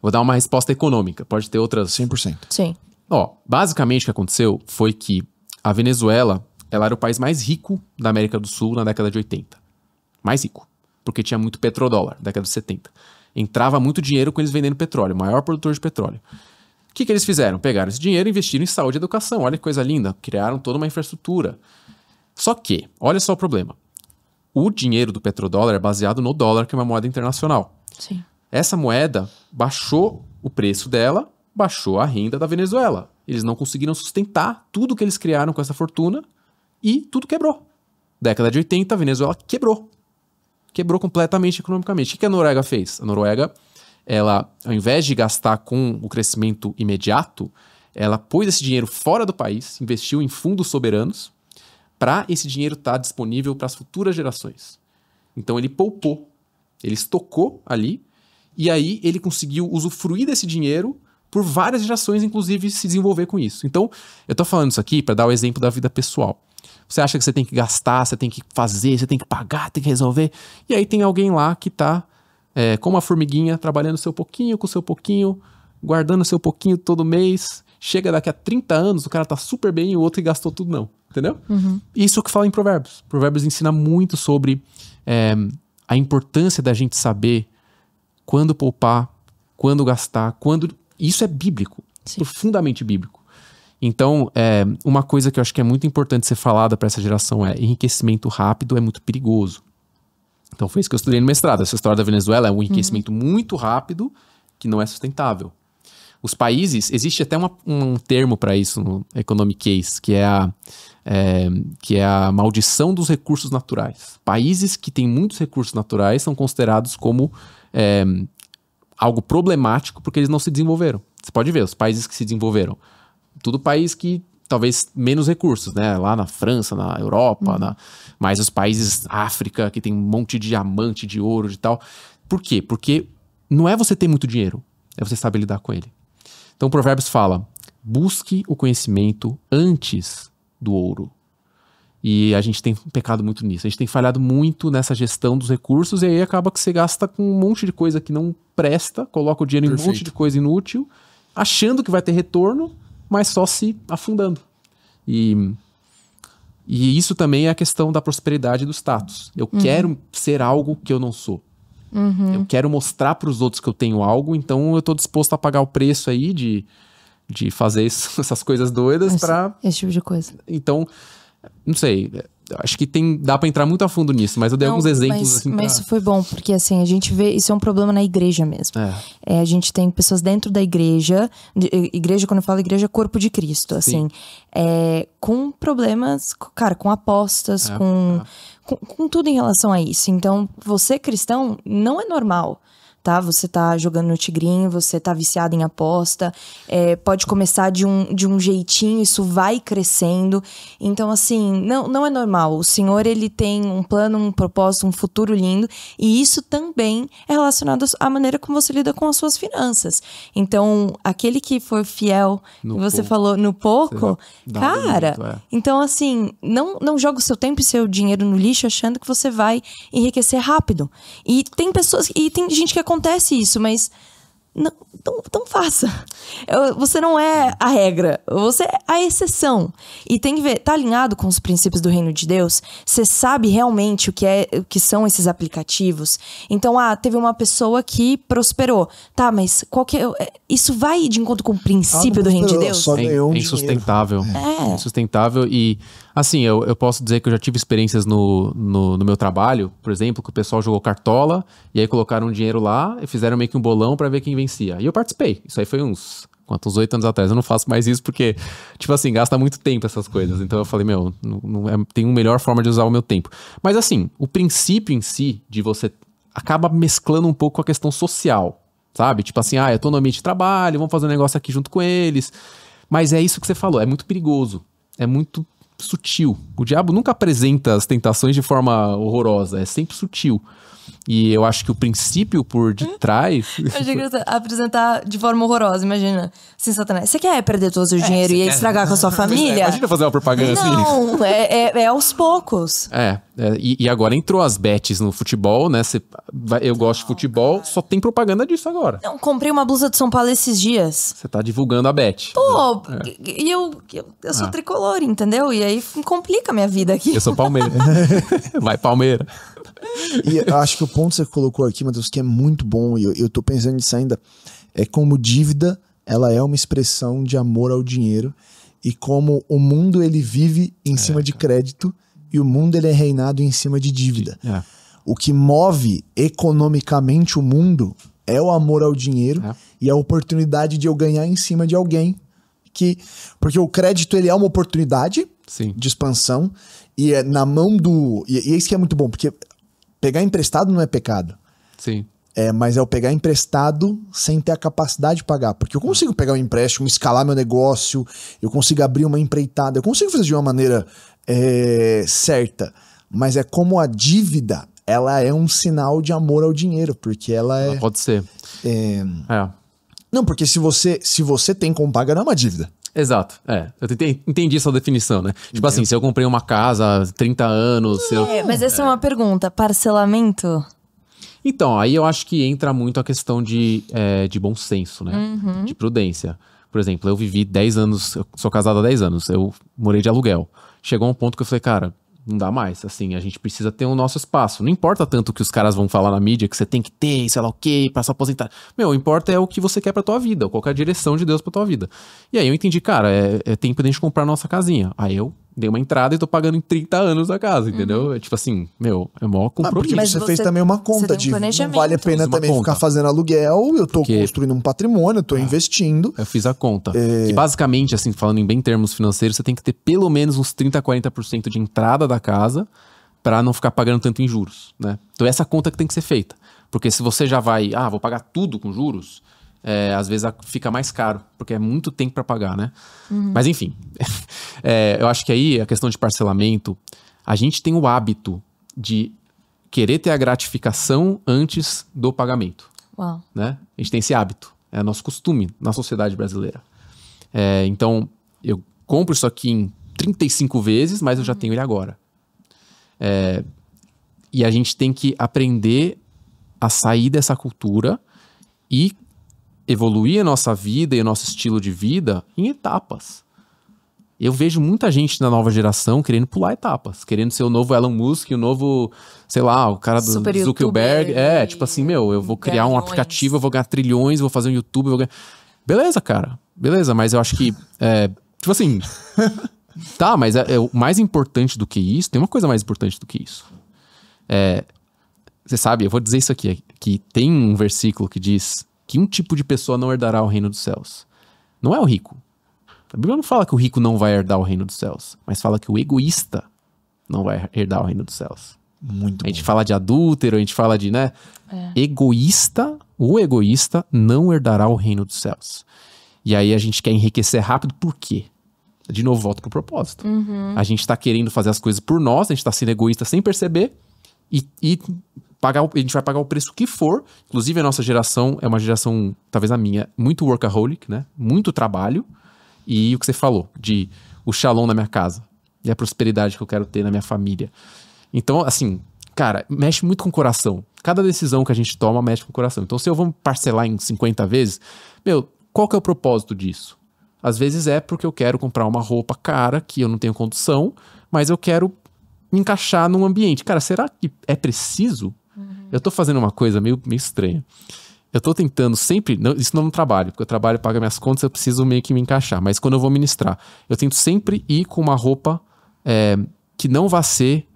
Vou dar uma resposta econômica, pode ter outras. 100%. Sim. Ó, basicamente o que aconteceu foi que a Venezuela ela era o país mais rico da América do Sul na década de 80. Mais rico. Porque tinha muito petrodólar, década de 70 entrava muito dinheiro com eles vendendo petróleo, maior produtor de petróleo. O que, que eles fizeram? Pegaram esse dinheiro e investiram em saúde e educação. Olha que coisa linda, criaram toda uma infraestrutura. Só que, olha só o problema. O dinheiro do petrodólar é baseado no dólar, que é uma moeda internacional. Sim. Essa moeda baixou o preço dela, baixou a renda da Venezuela. Eles não conseguiram sustentar tudo que eles criaram com essa fortuna e tudo quebrou. Década de 80, a Venezuela quebrou quebrou completamente economicamente. O que a Noruega fez? A Noruega, ela, ao invés de gastar com o crescimento imediato, ela pôs esse dinheiro fora do país, investiu em fundos soberanos, para esse dinheiro estar tá disponível para as futuras gerações. Então ele poupou, ele estocou ali, e aí ele conseguiu usufruir desse dinheiro por várias gerações, inclusive se desenvolver com isso. Então, eu estou falando isso aqui para dar o exemplo da vida pessoal. Você acha que você tem que gastar, você tem que fazer, você tem que pagar, tem que resolver. E aí tem alguém lá que tá é, como a formiguinha, trabalhando seu pouquinho com seu pouquinho, guardando seu pouquinho todo mês. Chega daqui a 30 anos, o cara tá super bem e o outro que gastou tudo não. Entendeu? Uhum. Isso é que fala em Provérbios. Provérbios ensina muito sobre é, a importância da gente saber quando poupar, quando gastar, quando. Isso é bíblico. Sim. Profundamente bíblico. Então, é, uma coisa que eu acho que é muito importante ser falada para essa geração é enriquecimento rápido é muito perigoso. Então, foi isso que eu estudei no mestrado. Essa história da Venezuela é um enriquecimento uhum. muito rápido que não é sustentável. Os países, existe até uma, um termo para isso no Economic Case, que é, a, é, que é a maldição dos recursos naturais. Países que têm muitos recursos naturais são considerados como é, algo problemático porque eles não se desenvolveram. Você pode ver, os países que se desenvolveram tudo país que talvez menos recursos, né? Lá na França, na Europa, uhum. na, mais os países África, que tem um monte de diamante, de ouro, de tal. Por quê? Porque não é você ter muito dinheiro, é você saber lidar com ele. Então o Provérbios fala: busque o conhecimento antes do ouro. E a gente tem pecado muito nisso. A gente tem falhado muito nessa gestão dos recursos, e aí acaba que você gasta com um monte de coisa que não presta, coloca o dinheiro Perfeito. em um monte de coisa inútil, achando que vai ter retorno, mas só se afundando. E, e isso também é a questão da prosperidade do status. Eu uhum. quero ser algo que eu não sou. Uhum. Eu quero mostrar para os outros que eu tenho algo, então eu estou disposto a pagar o preço aí de, de fazer isso, [LAUGHS] essas coisas doidas para. Esse tipo de coisa. Então, não sei acho que tem dá para entrar muito a fundo nisso, mas eu dei Não, alguns exemplos. Mas, assim, pra... mas isso foi bom, porque assim, a gente vê, isso é um problema na igreja mesmo. É. É, a gente tem pessoas dentro da igreja, igreja, quando eu falo igreja, é corpo de Cristo, assim, é, com problemas, cara, com apostas, é, com, é. com, com tudo em relação a isso. Então, você cristão, não é normal tá? Você tá jogando no tigrinho, você tá viciado em aposta, é, pode começar de um, de um jeitinho, isso vai crescendo. Então, assim, não, não é normal. O senhor, ele tem um plano, um propósito, um futuro lindo, e isso também é relacionado à maneira como você lida com as suas finanças. Então, aquele que for fiel, no que você pouco. falou, no pouco, cara, muito, é. então, assim, não, não joga o seu tempo e seu dinheiro no lixo achando que você vai enriquecer rápido. E tem pessoas, e tem gente que é acontece isso, mas não, então, faça. É, você não é a regra, você é a exceção. E tem que ver, tá alinhado com os princípios do reino de Deus? Você sabe realmente o que, é, o que são esses aplicativos? Então, ah, teve uma pessoa que prosperou. Tá, mas qual que é, é Isso vai de encontro com o princípio ah, do reino de Deus? Só é, é insustentável. É. é insustentável e Assim, eu, eu posso dizer que eu já tive experiências no, no, no, meu trabalho, por exemplo, que o pessoal jogou cartola e aí colocaram dinheiro lá e fizeram meio que um bolão para ver quem vencia. E eu participei. Isso aí foi uns quantos oito anos atrás. Eu não faço mais isso porque, tipo assim, gasta muito tempo essas coisas. Então eu falei, meu, não, não é, tem uma melhor forma de usar o meu tempo. Mas assim, o princípio em si de você acaba mesclando um pouco com a questão social, sabe? Tipo assim, ah, eu tô no ambiente de trabalho, vamos fazer um negócio aqui junto com eles. Mas é isso que você falou, é muito perigoso. É muito sutil. O diabo nunca apresenta as tentações de forma horrorosa, é sempre sutil. E eu acho que o princípio por detrás. [LAUGHS] eu achei que apresentar de forma horrorosa, imagina. Assim, Satanás, você quer perder todo o seu é, dinheiro e quer... estragar com a sua [LAUGHS] é, família? Imagina fazer uma propaganda Não, assim. Não, é, é, é, aos poucos. É, é, e, e, agora entrou as bets no futebol, né? Cê, eu gosto Não, de futebol, cara. só tem propaganda disso agora. Não, comprei uma blusa de São Paulo esses dias. Você tá divulgando a bet. Pô, é. e eu, eu, eu, sou ah. tricolor, entendeu? E aí complica a minha vida aqui. Eu sou palmeira. [LAUGHS] Vai, palmeira e acho que o ponto que você colocou aqui, Matheus, que é muito bom, e eu, eu tô pensando nisso ainda, é como dívida, ela é uma expressão de amor ao dinheiro, e como o mundo ele vive em é, cima de crédito, e o mundo ele é reinado em cima de dívida. É. O que move economicamente o mundo é o amor ao dinheiro é. e a oportunidade de eu ganhar em cima de alguém que porque o crédito ele é uma oportunidade Sim. de expansão e é na mão do e, e é isso que é muito bom porque Pegar emprestado não é pecado. Sim. É, mas é o pegar emprestado sem ter a capacidade de pagar. Porque eu consigo pegar um empréstimo, escalar meu negócio, eu consigo abrir uma empreitada, eu consigo fazer de uma maneira é, certa. Mas é como a dívida, ela é um sinal de amor ao dinheiro, porque ela é. pode ser. É... é. Não, porque se você, se você tem como pagar, não é uma dívida. Exato, é. Eu entendi essa definição, né? Tipo assim, se eu comprei uma casa há 30 anos. eu... É, mas essa é. é uma pergunta: parcelamento? Então, aí eu acho que entra muito a questão de, é, de bom senso, né? Uhum. De prudência. Por exemplo, eu vivi 10 anos, eu sou casado há 10 anos, eu morei de aluguel. Chegou um ponto que eu falei, cara, não dá mais. Assim, a gente precisa ter o nosso espaço. Não importa tanto o que os caras vão falar na mídia, que você tem que ter, sei lá o quê, pra se aposentar. Meu, importa é o que você quer pra tua vida, qual é a direção de Deus pra tua vida. E aí eu entendi, cara, é, é tempo de a gente comprar nossa casinha. Aí eu dei uma entrada e tô pagando em 30 anos a casa, uhum. entendeu? Uhum. É tipo assim, meu, é maior ah, compromisso. Ah, mas você, você, fez também uma conta um de não vale a pena também conta. ficar fazendo aluguel, eu tô porque... construindo um patrimônio, eu tô ah, investindo. Eu fiz a conta. É... Que basicamente, assim, falando em bem termos financeiros, você tem que ter pelo menos uns 30, 40% de entrada da casa para não ficar pagando tanto em juros, né? Então essa conta que tem que ser feita. Porque se você já vai, ah, vou pagar tudo com juros, é, às vezes fica mais caro, porque é muito tempo para pagar, né? Uhum. Mas enfim, [LAUGHS] é, eu acho que aí a questão de parcelamento, a gente tem o hábito de querer ter a gratificação antes do pagamento. Uau. Né? A gente tem esse hábito, é nosso costume na sociedade brasileira. É, então, eu compro isso aqui em 35 vezes, mas eu já uhum. tenho ele agora. É, e a gente tem que aprender a sair dessa cultura e evoluir a nossa vida e o nosso estilo de vida em etapas. Eu vejo muita gente na nova geração querendo pular etapas, querendo ser o novo Elon Musk, o novo, sei lá, o cara do Super Zuckerberg. É, tipo assim, meu, eu vou criar um aplicativo, eu vou ganhar trilhões, vou fazer um YouTube, eu vou ganhar... Beleza, cara, beleza, mas eu acho que, [LAUGHS] é, tipo assim, tá, mas é, é, o mais importante do que isso, tem uma coisa mais importante do que isso. É, você sabe, eu vou dizer isso aqui, que tem um versículo que diz que um tipo de pessoa não herdará o reino dos céus. Não é o rico. A Bíblia não fala que o rico não vai herdar o reino dos céus, mas fala que o egoísta não vai herdar o reino dos céus. Muito. A gente bom. fala de adúltero, a gente fala de, né? É. Egoísta, o egoísta não herdará o reino dos céus. E aí a gente quer enriquecer rápido, por quê? De novo, volta pro propósito. Uhum. A gente tá querendo fazer as coisas por nós, a gente tá sendo egoísta sem perceber e, e pagar, a gente vai pagar o preço que for. Inclusive, a nossa geração é uma geração, talvez a minha, muito workaholic, né? Muito trabalho. E o que você falou, de o shalom na minha casa. E a prosperidade que eu quero ter na minha família. Então, assim, cara, mexe muito com o coração. Cada decisão que a gente toma mexe com o coração. Então, se eu vou parcelar em 50 vezes, meu, qual que é o propósito disso? Às vezes é porque eu quero comprar uma roupa cara que eu não tenho condição, mas eu quero me encaixar num ambiente. Cara, será que é preciso Uhum. Eu estou fazendo uma coisa meio, meio estranha. Eu estou tentando sempre, não, isso não é no trabalho, porque o trabalho paga minhas contas, eu preciso meio que me encaixar. Mas quando eu vou ministrar, eu tento sempre ir com uma roupa é, que não vá ser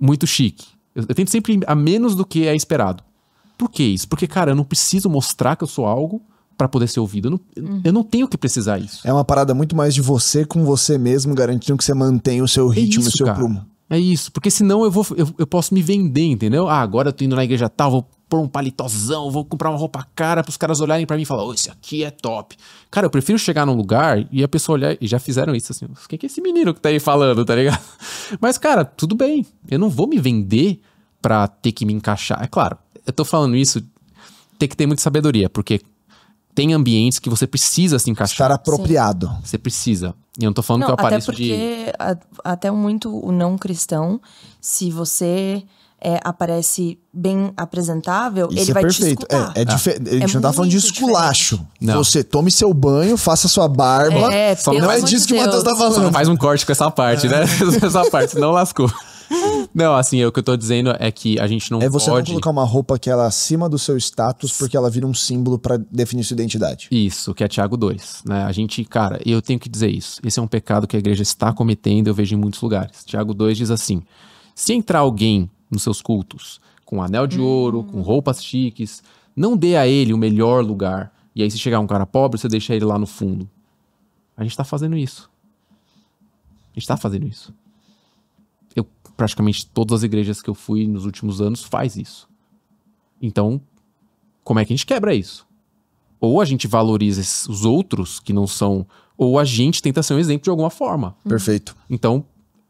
muito chique. Eu, eu tento sempre ir a menos do que é esperado. Por que isso? Porque, cara, eu não preciso mostrar que eu sou algo para poder ser ouvido. Eu não, uhum. eu não, tenho que precisar isso. É uma parada muito mais de você com você mesmo, garantindo que você mantém o seu ritmo é isso, e o seu cara. prumo. É isso, porque senão eu vou eu, eu posso me vender, entendeu? Ah, agora eu tô indo na igreja tal, vou pôr um palitozão, vou comprar uma roupa cara para os caras olharem para mim e falar, oh, esse aqui é top. Cara, eu prefiro chegar num lugar e a pessoa olhar e já fizeram isso assim, o que é esse menino que tá aí falando, tá ligado? [LAUGHS] Mas cara, tudo bem, eu não vou me vender para ter que me encaixar. É claro, eu tô falando isso tem que ter muita sabedoria, porque tem ambientes que você precisa se encaixar. Estar apropriado. Sim. Você precisa. E eu não tô falando não, que eu apareço até porque, de... Até muito o não cristão, se você é, aparece bem apresentável, Isso ele é vai perfeito. te escutar. É, é, ah. A é gente não tá falando de esculacho. Você tome seu banho, faça sua barba. É, só não é disso que o Matheus tá falando. Só não faz um corte com essa parte, né? É. [LAUGHS] essa parte, não lascou. [LAUGHS] Não, assim, o que eu tô dizendo é que a gente não É você pode... não colocar uma roupa que ela é acima do seu status porque ela vira um símbolo para definir sua identidade. Isso, que é Tiago 2, né? A gente, cara, eu tenho que dizer isso. Esse é um pecado que a igreja está cometendo, eu vejo em muitos lugares. Tiago 2 diz assim: Se entrar alguém nos seus cultos com anel de ouro, hum. com roupas chiques, não dê a ele o melhor lugar. E aí se chegar um cara pobre, você deixa ele lá no fundo. A gente tá fazendo isso. A gente tá fazendo isso praticamente todas as igrejas que eu fui nos últimos anos faz isso. Então, como é que a gente quebra isso? Ou a gente valoriza os outros que não são, ou a gente tenta ser um exemplo de alguma forma. Uhum. Perfeito. Então,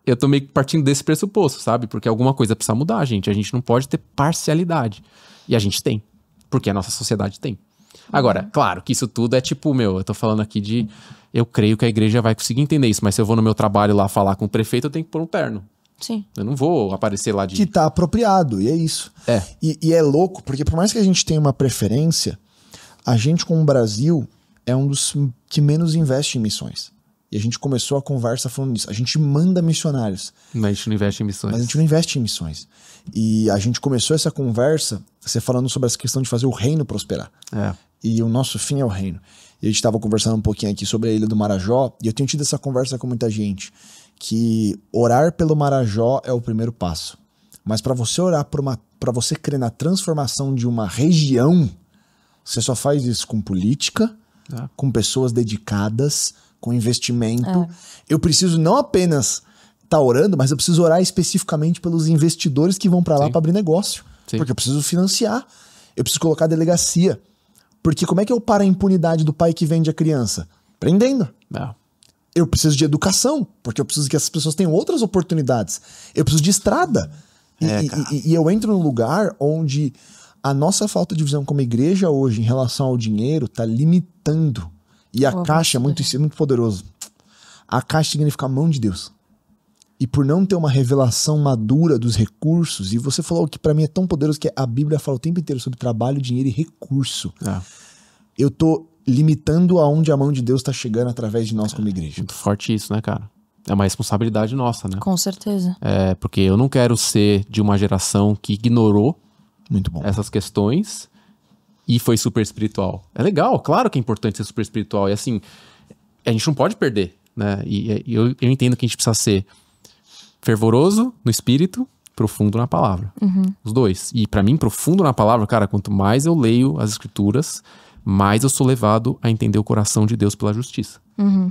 eu tô meio que partindo desse pressuposto, sabe? Porque alguma coisa precisa mudar, gente. A gente não pode ter parcialidade. E a gente tem. Porque a nossa sociedade tem. Agora, uhum. claro que isso tudo é tipo, meu, eu tô falando aqui de. Eu creio que a igreja vai conseguir entender isso, mas se eu vou no meu trabalho lá falar com o prefeito, eu tenho que pôr um terno. Sim. Eu não vou aparecer lá de. Que tá apropriado, e é isso. É. E, e é louco, porque por mais que a gente tenha uma preferência, a gente, como Brasil, é um dos que menos investe em missões. E a gente começou a conversa falando nisso. A gente manda missionários. Mas a gente não investe em missões. Mas a gente não investe em missões. E a gente começou essa conversa, você falando sobre essa questão de fazer o reino prosperar. É. E o nosso fim é o reino. E a gente estava conversando um pouquinho aqui sobre a Ilha do Marajó, e eu tenho tido essa conversa com muita gente que orar pelo Marajó é o primeiro passo. Mas para você orar por uma para você crer na transformação de uma região, você só faz isso com política, é. com pessoas dedicadas, com investimento. É. Eu preciso não apenas estar tá orando, mas eu preciso orar especificamente pelos investidores que vão para lá para abrir negócio, Sim. porque eu preciso financiar, eu preciso colocar delegacia. Porque como é que eu paro a impunidade do pai que vende a criança? Prendendo. Não. É. Eu preciso de educação, porque eu preciso que essas pessoas tenham outras oportunidades. Eu preciso de estrada. E, é, e, e eu entro num lugar onde a nossa falta de visão como igreja hoje em relação ao dinheiro está limitando. E a caixa é muito, é muito poderoso. A caixa significa a mão de Deus. E por não ter uma revelação madura dos recursos, e você falou que para mim é tão poderoso que a Bíblia fala o tempo inteiro sobre trabalho, dinheiro e recurso. É. Eu tô limitando aonde a mão de Deus está chegando através de nós como igreja. Muito forte isso, né, cara? É uma responsabilidade nossa, né? Com certeza. É, porque eu não quero ser de uma geração que ignorou essas questões e foi super espiritual. É legal, claro que é importante ser super espiritual. E assim, a gente não pode perder, né? E, e eu, eu entendo que a gente precisa ser fervoroso no espírito, profundo na palavra. Uhum. Os dois. E para mim, profundo na palavra, cara, quanto mais eu leio as escrituras, mais eu sou levado a entender o coração de Deus pela justiça. Uhum.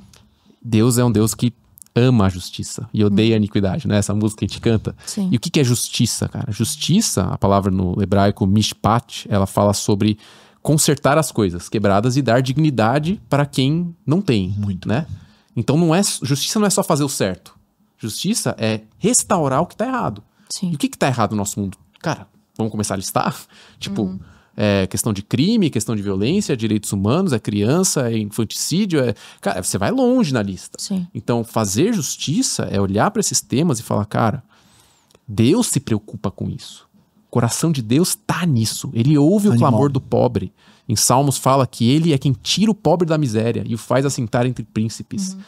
Deus é um Deus que ama a justiça e odeia a iniquidade, né? Essa música que a gente canta. Sim. E o que, é justiça, cara? Justiça, a palavra no hebraico mishpat, ela fala sobre consertar as coisas quebradas e dar dignidade para quem não tem, Muito. né? Então não é justiça não é só fazer o certo. Justiça é restaurar o que está errado. Sim. E o que está errado no nosso mundo? Cara, vamos começar a listar? [LAUGHS] Tipo, uhum é questão de crime, questão de violência, direitos humanos, é criança, é infanticídio, é... Cara, você vai longe na lista. Sim. Então, fazer justiça é olhar para esses temas e falar, cara, Deus se preocupa com isso. O coração de Deus está nisso. Ele ouve Animal. o clamor do pobre. Em Salmos fala que ele é quem tira o pobre da miséria e o faz assentar entre príncipes. Uhum.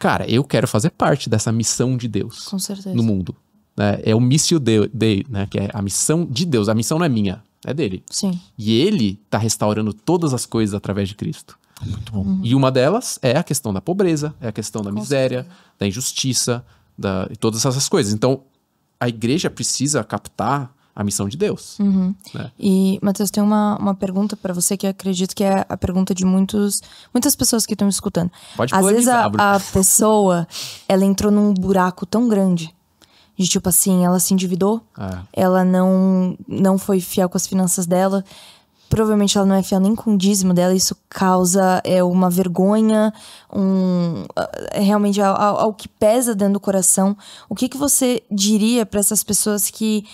Cara, eu quero fazer parte dessa missão de Deus no mundo. É, é o missio Dei, de, né, que é a missão de Deus. A missão não é minha é dele. Sim. E ele está restaurando todas as coisas através de Cristo. Muito bom. Uhum. E uma delas é a questão da pobreza, é a questão da Com miséria, certeza. da injustiça, da, todas essas coisas. Então, a igreja precisa captar a missão de Deus. Uhum. Né? E, Matheus, tem uma, uma pergunta para você que acredito que é a pergunta de muitos, muitas pessoas que estão escutando. Pode Às vezes a, a pessoa, ela entrou num buraco tão grande de tipo assim, ela se endividou, é. ela não, não foi fiel com as finanças dela, provavelmente ela não é fiel nem com o dízimo dela, isso causa é, uma vergonha, um é, realmente ao, ao que pesa dentro do coração. O que, que você diria para essas pessoas que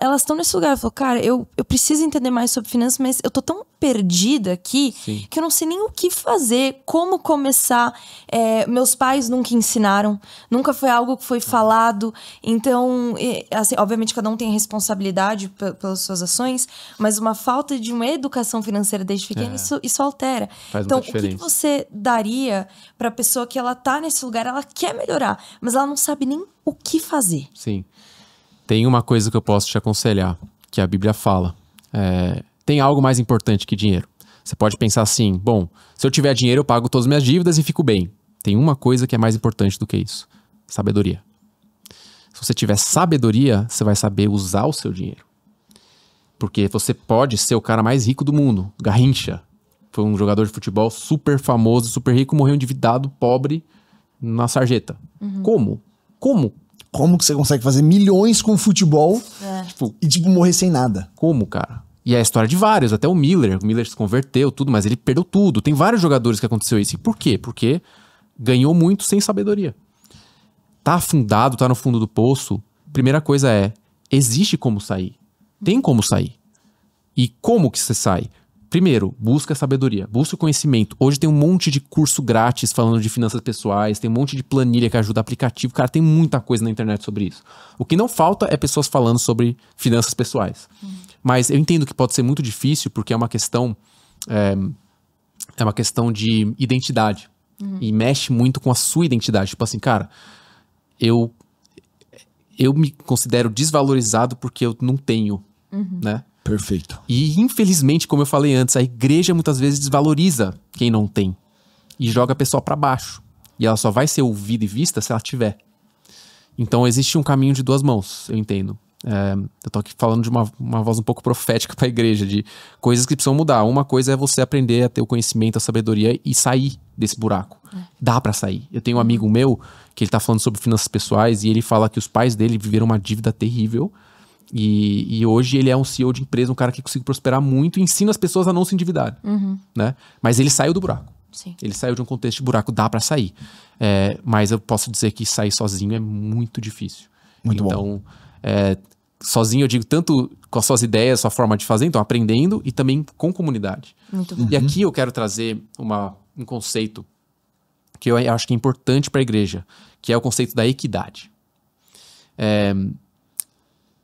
elas estão nesse lugar? Falou, cara, eu, eu preciso entender mais sobre finanças, mas eu tô tão perdida aqui Sim. que eu não sei nem o que fazer, como começar. É, meus pais nunca ensinaram, nunca foi algo que foi falado. Então, assim, obviamente, cada um tem responsabilidade pelas suas ações, mas uma falta de um educação financeira desde pequena, é. isso, isso altera. Faz então, o que, que, você daria para a pessoa que ela tá nesse lugar, ela quer melhorar, mas ela não sabe nem o que fazer? Sim. Tem uma coisa que eu posso te aconselhar, que a Bíblia fala. É, tem algo mais importante que dinheiro. Você pode pensar assim: bom, se eu tiver dinheiro, eu pago todas as minhas dívidas e fico bem. Tem uma coisa que é mais importante do que isso: sabedoria. Se você tiver sabedoria, você vai saber usar o seu dinheiro. Porque você pode ser o cara mais rico do mundo. Garrincha. Foi um jogador de futebol super famoso, super rico, morreu endividado, pobre, na sarjeta. Uhum. Como? Como? Como que você consegue fazer milhões com futebol é. tipo, e, tipo, morrer sem nada? Como, cara? E é a história de vários, até o Miller. O Miller se converteu, tudo, mas ele perdeu tudo. Tem vários jogadores que aconteceu isso. E por quê? Porque ganhou muito sem sabedoria. Tá afundado, tá no fundo do poço. Primeira coisa é, existe como sair. Tem como sair. E como que você sai? Primeiro, busca sabedoria, busca conhecimento. Hoje tem um monte de curso grátis falando de finanças pessoais, tem um monte de planilha que ajuda aplicativo, cara, tem muita coisa na internet sobre isso. O que não falta é pessoas falando sobre finanças pessoais. Uhum. Mas eu entendo que pode ser muito difícil porque é uma questão é, é uma questão de identidade uhum. e mexe muito com a sua identidade. Tipo assim, cara, eu eu me considero desvalorizado porque eu não tenho Uhum. Né? Perfeito. E infelizmente, como eu falei antes, a igreja muitas vezes desvaloriza quem não tem e joga a pessoa para baixo. E ela só vai ser ouvida e vista se ela tiver. Então existe um caminho de duas mãos, eu entendo. É, eu tô aqui falando de uma, uma voz um pouco profética para a igreja, de coisas que precisam mudar. Uma coisa é você aprender a ter o conhecimento, a sabedoria e sair desse buraco. É. Dá para sair. Eu tenho um amigo meu que ele tá falando sobre finanças pessoais e ele fala que os pais dele viveram uma dívida terrível e, e, hoje ele é um CEO de empresa, um cara que consegue prosperar muito e ensina as pessoas a não se endividar. Uhum. Né? Mas ele saiu do buraco. Sim. Ele saiu de um contexto de buraco, dá para sair. É, mas eu posso dizer que sair sozinho é muito difícil. Muito então, bom. É, sozinho eu digo tanto com as suas ideias, sua forma de fazer, então aprendendo e também com comunidade. Muito bom. E aqui eu quero trazer uma, um conceito que eu acho que é importante para a igreja, que é o conceito da equidade. É,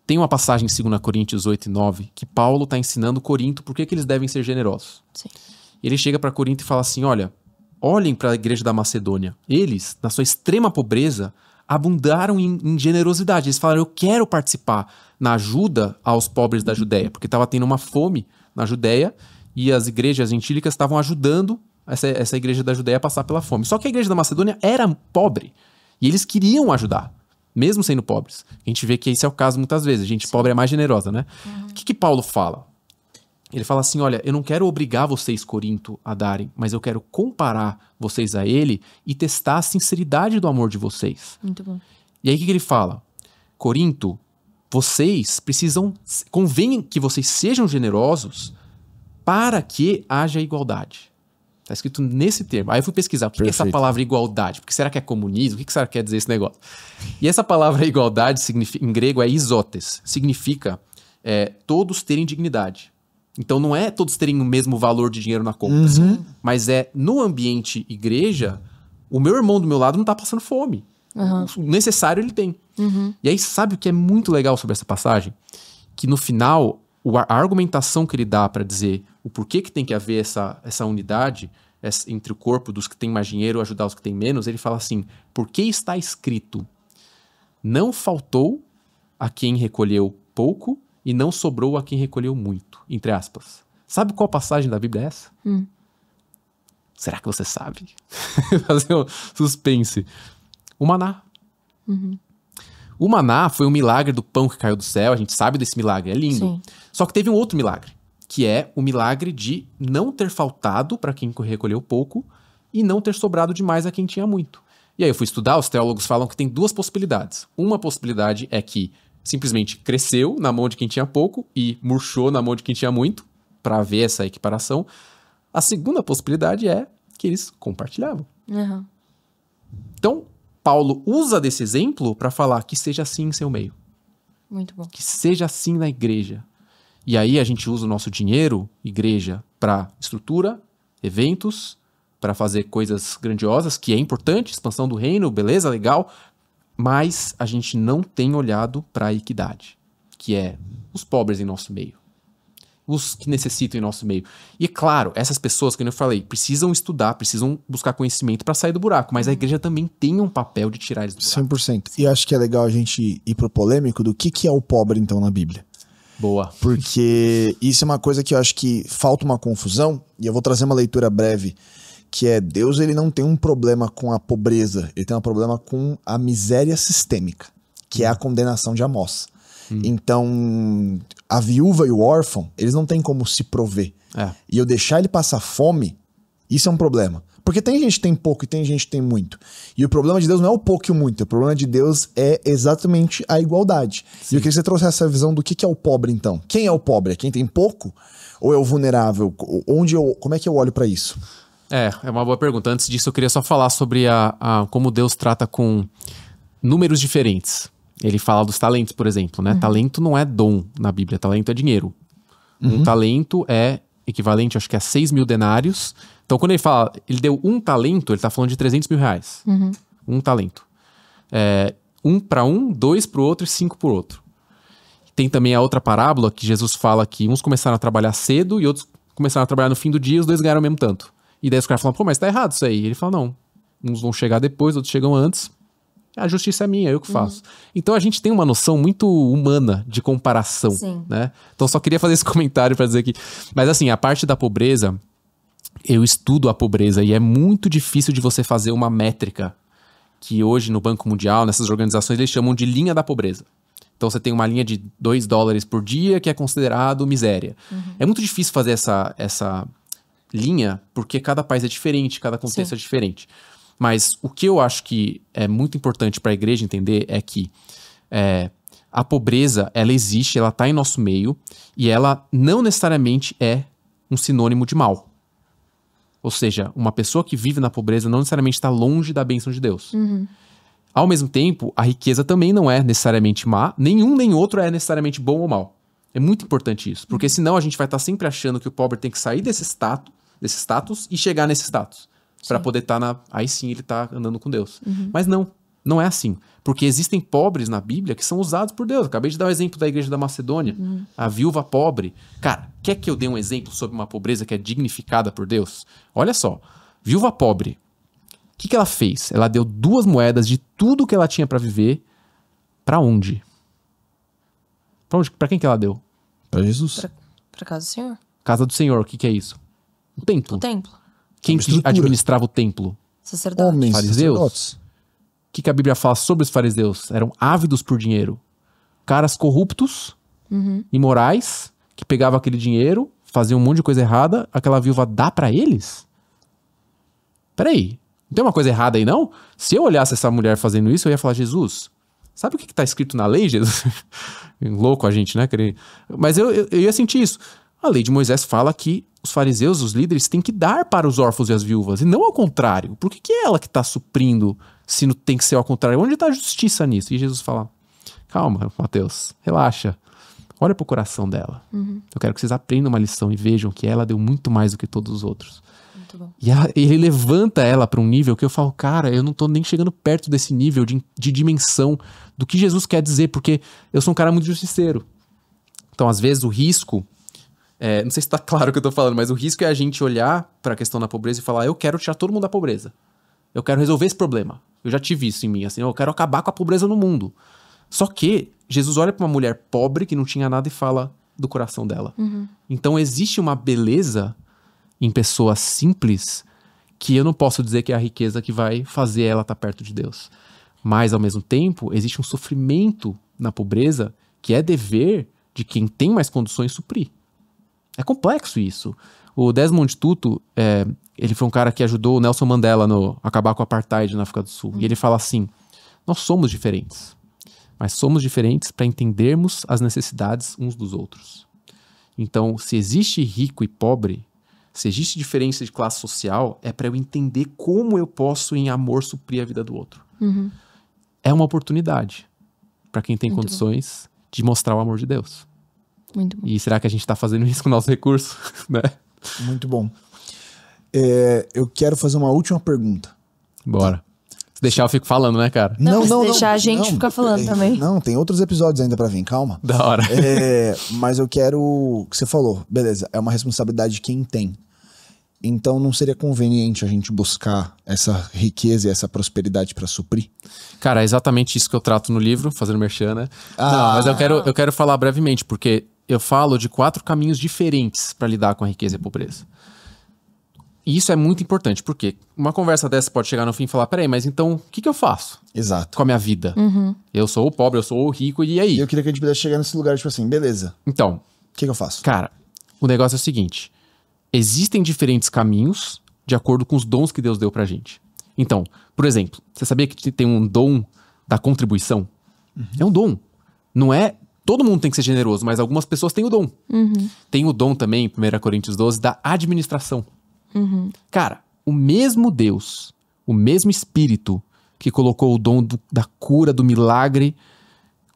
tem uma passagem em 2 Coríntios 8 e 9 que Paulo está ensinando Corinto por que, que eles devem ser generosos. Sim. Ele chega para Corinto e fala assim: olha, olhem para a igreja da Macedônia. Eles, na sua extrema pobreza, abundaram em, em, generosidade. Eles falaram: eu quero participar na ajuda aos pobres da Judéia, porque estava tendo uma fome na Judéia e as igrejas gentílicas estavam ajudando essa, essa igreja da Judéia a passar pela fome. Só que a igreja da Macedônia era pobre e eles queriam ajudar mesmo sendo pobres. A gente vê que esse é o caso muitas vezes. A gente Sim. pobre é mais generosa, né? Uhum. O que, que Paulo fala? Ele fala assim: olha, eu não quero obrigar vocês, Corinto, a darem, mas eu quero comparar vocês a ele e testar a sinceridade do amor de vocês. Muito bom. E aí o que, que ele fala? Corinto, vocês precisam. Convém que vocês sejam generosos para que haja igualdade. Tá escrito nesse termo. Aí eu fui pesquisar, o que, que é essa palavra igualdade? Porque será que é comunismo? O que, que será que quer dizer esse negócio? E essa palavra igualdade, em grego, é isotes. Significa é, todos terem dignidade. Então não é todos terem o mesmo valor de dinheiro na conta, uhum. assim, mas é no ambiente igreja, o meu irmão do meu lado não tá passando fome. Uhum. O necessário ele tem. Uhum. E aí, sabe o que é muito legal sobre essa passagem? Que no final, a argumentação que ele dá para dizer o porquê que tem que haver essa, essa unidade essa, entre o corpo dos que têm mais dinheiro ajudar os que têm menos, ele fala assim: porque está escrito, não faltou a quem recolheu pouco e não sobrou a quem recolheu muito, entre aspas. Sabe qual passagem da Bíblia é essa? Hum. Será que você sabe? [LAUGHS] Fazer um suspense. O maná. Uhum. O maná foi um milagre do pão que caiu do céu, a gente sabe desse milagre, é lindo. Sim. Só que teve um outro milagre, que é o milagre de não ter faltado para quem recolheu pouco e não ter sobrado demais a quem tinha muito. E aí eu fui estudar, os teólogos falam que tem duas possibilidades. Uma possibilidade é que simplesmente cresceu na mão de quem tinha pouco e murchou na mão de quem tinha muito, para ver essa equiparação. A segunda possibilidade é que eles compartilhavam. Uhum. Então, Paulo usa desse exemplo para falar que seja assim em seu meio. Muito bom. Que seja assim na igreja. E aí a gente usa o nosso dinheiro, igreja, para estrutura, eventos, para fazer coisas grandiosas, que é importante, expansão do reino, beleza, legal, mas a gente não tem olhado para a equidade, que é os pobres em nosso meio, os que necessitam em nosso meio. E claro, essas pessoas, que eu falei, precisam estudar, precisam buscar conhecimento para sair do buraco, mas a igreja também tem um papel de tirar eles do buraco. 100%. E acho que é legal a gente ir pro polêmico do que, que é o pobre, então, na Bíblia. Boa. Porque isso é uma coisa que eu acho que falta uma confusão, e eu vou trazer uma leitura breve, que é Deus ele não tem um problema com a pobreza, ele tem um problema com a miséria sistêmica, que é a condenação de Amós. Hum. Então, a viúva e o órfão, eles não têm como se prover. É. E eu deixar ele passar fome, isso é um problema. Porque tem gente que tem pouco e tem gente que tem muito. E o problema de Deus não é o pouco e o muito. O problema de Deus é exatamente a igualdade. Sim. E eu queria que você trouxesse essa visão do que, é o pobre, então. Quem é o pobre? É quem tem pouco? Ou é o vulnerável? Onde eu, como é que eu olho para isso? É, é uma boa pergunta. Antes disso, eu queria só falar sobre a, a como Deus trata com números diferentes. Ele fala dos talentos, por exemplo, né? Uhum. Talento não é dom na Bíblia, talento é dinheiro. Uhum. Um talento é equivalente, acho que a é 6 mil denários. Então, quando ele fala, ele deu um talento, ele está falando de 300 mil reais. Uhum. Um talento. É, um para um, dois para o outro e cinco para o outro. Tem também a outra parábola que Jesus fala que uns começaram a trabalhar cedo e outros começaram a trabalhar no fim do dia e os dois ganharam o mesmo tanto. E daí os caras falam, pô, mas tá errado isso aí. ele fala, não. Uns vão chegar depois, outros chegam antes a justiça é minha, eu que faço. Uhum. Então a gente tem uma noção muito humana de comparação, Sim. né? Então só queria fazer esse [LAUGHS] comentário para dizer que, mas assim, a parte da pobreza, eu estudo a pobreza e é muito difícil de você fazer uma métrica que hoje no Banco Mundial, nessas organizações, eles chamam de linha da pobreza. Então você tem uma linha de 2 dólares por dia que é considerado miséria. Uhum. É muito difícil fazer essa, essa linha porque cada país é diferente, cada contexto Sim. é diferente. Mas o que eu acho que é muito importante para a igreja entender é que é, a pobreza, ela existe, ela está em nosso meio e ela não necessariamente é um sinônimo de mal. Ou seja, uma pessoa que vive na pobreza não necessariamente está longe da bênção de Deus. Uhum. Ao mesmo tempo, a riqueza também não é necessariamente má, nenhum nem outro é necessariamente bom ou mal. É muito importante isso, porque uhum. senão a gente vai estar tá sempre achando que o pobre tem que sair desse status, desse status e chegar nesse status para poder estar tá na. Aí sim ele tá andando com Deus. Uhum. Mas não, não é assim. Porque existem pobres na Bíblia que são usados por Deus. Acabei de dar o um exemplo da igreja da Macedônia, uhum. a viúva pobre. Cara, quer que eu dê um exemplo sobre uma pobreza que é dignificada por Deus? Olha só, viúva pobre. O que, que ela fez? Ela deu duas moedas de tudo que ela tinha para viver. Para onde? Para onde? Para quem que ela deu? Para Jesus. Para casa do Senhor. Casa do Senhor, o que, que é isso? O templo. O templo. Quem que administrava o templo? Sacerdotes. Homens, fariseus. Sacerdotes. O que, que a Bíblia fala sobre os fariseus? Eram ávidos por dinheiro. Caras corruptos, uhum. imorais, que pegavam aquele dinheiro, faziam um monte de coisa errada, aquela viúva dá para eles? Peraí, não tem uma coisa errada aí não? Se eu olhasse essa mulher fazendo isso, eu ia falar, Jesus, sabe o que, que tá escrito na lei, Jesus? [LAUGHS] Louco a gente, né? Mas eu, eu, eu ia sentir isso. A lei de Moisés fala que os fariseus, os líderes, têm que dar para os órfãos e as viúvas, e não ao contrário. Por que, que é ela que está suprindo se não tem que ser ao contrário? Onde está a justiça nisso? E Jesus fala: calma, Mateus, relaxa. Olha para o coração dela. Uhum. Eu quero que vocês aprendam uma lição e vejam que ela deu muito mais do que todos os outros. E ela, ele levanta ela para um nível que eu falo, cara, eu não tô nem chegando perto desse nível de, de dimensão do que Jesus quer dizer, porque eu sou um cara muito justiceiro. Então, às vezes, o risco é, não sei se está [LAUGHS] claro o que eu estou falando, mas o risco é a gente olhar para a questão da pobreza e falar: eu quero tirar todo mundo da pobreza. Eu quero resolver esse problema. Eu já tive isso em mim, assim, eu quero acabar com a pobreza no mundo. Só que Jesus olha para uma mulher pobre que não tinha nada e fala do coração dela. Uhum. Então existe uma beleza em pessoas simples que eu não posso dizer que é a riqueza que vai fazer ela estar tá perto de Deus. Mas ao mesmo tempo, existe um sofrimento na pobreza que é dever de quem tem mais condições suprir. É complexo isso. O Desmond Tutu, é, ele foi um cara que ajudou o Nelson Mandela no acabar com o apartheid na África do Sul. E ele fala assim: nós somos diferentes, mas somos diferentes para entendermos as necessidades uns dos outros. Então, se existe rico e pobre, se existe diferença de classe social, é para eu entender como eu posso, em amor, suprir a vida do outro. Uhum. É uma oportunidade para quem tem Muito condições bom. de mostrar o amor de Deus. Muito bom. E será que a gente está fazendo isso com o nosso recurso? [LAUGHS] né? Muito bom. É, eu quero fazer uma última pergunta. Bora. Se deixar, eu fico falando, né, cara? Não, não, não. Se deixar, não, a gente não, fica falando é, também. Não, tem outros episódios ainda para vir, calma. Da hora. É, mas eu quero. que você falou, beleza, é uma responsabilidade de quem tem. Então não seria conveniente a gente buscar essa riqueza e essa prosperidade para suprir? Cara, é exatamente isso que eu trato no livro, fazendo merchan, né? Ah. Não, mas eu ah. quero, eu quero falar brevemente, porque eu falo de quatro caminhos diferentes para lidar com a riqueza e a pobreza. E isso é muito importante, porque uma conversa dessa pode chegar no fim e falar: peraí, mas então o que, que eu faço? Exato. Com a minha vida. Uhum. Eu sou o pobre, eu sou o rico, e aí? Eu queria que a gente pudesse chegar nesse lugar, tipo assim, beleza. Então. O que, que eu faço? Cara, o negócio é o seguinte: existem diferentes caminhos de acordo com os dons que Deus deu pra gente. Então, por exemplo, você sabia que tem um dom da contribuição? Uhum. É um dom. Não é Todo mundo tem que ser generoso, mas algumas pessoas têm o dom. Uhum. Tem o dom também, 1 Coríntios 12, da administração. Uhum. Cara, o mesmo Deus, o mesmo Espírito que colocou o dom do, da cura, do milagre,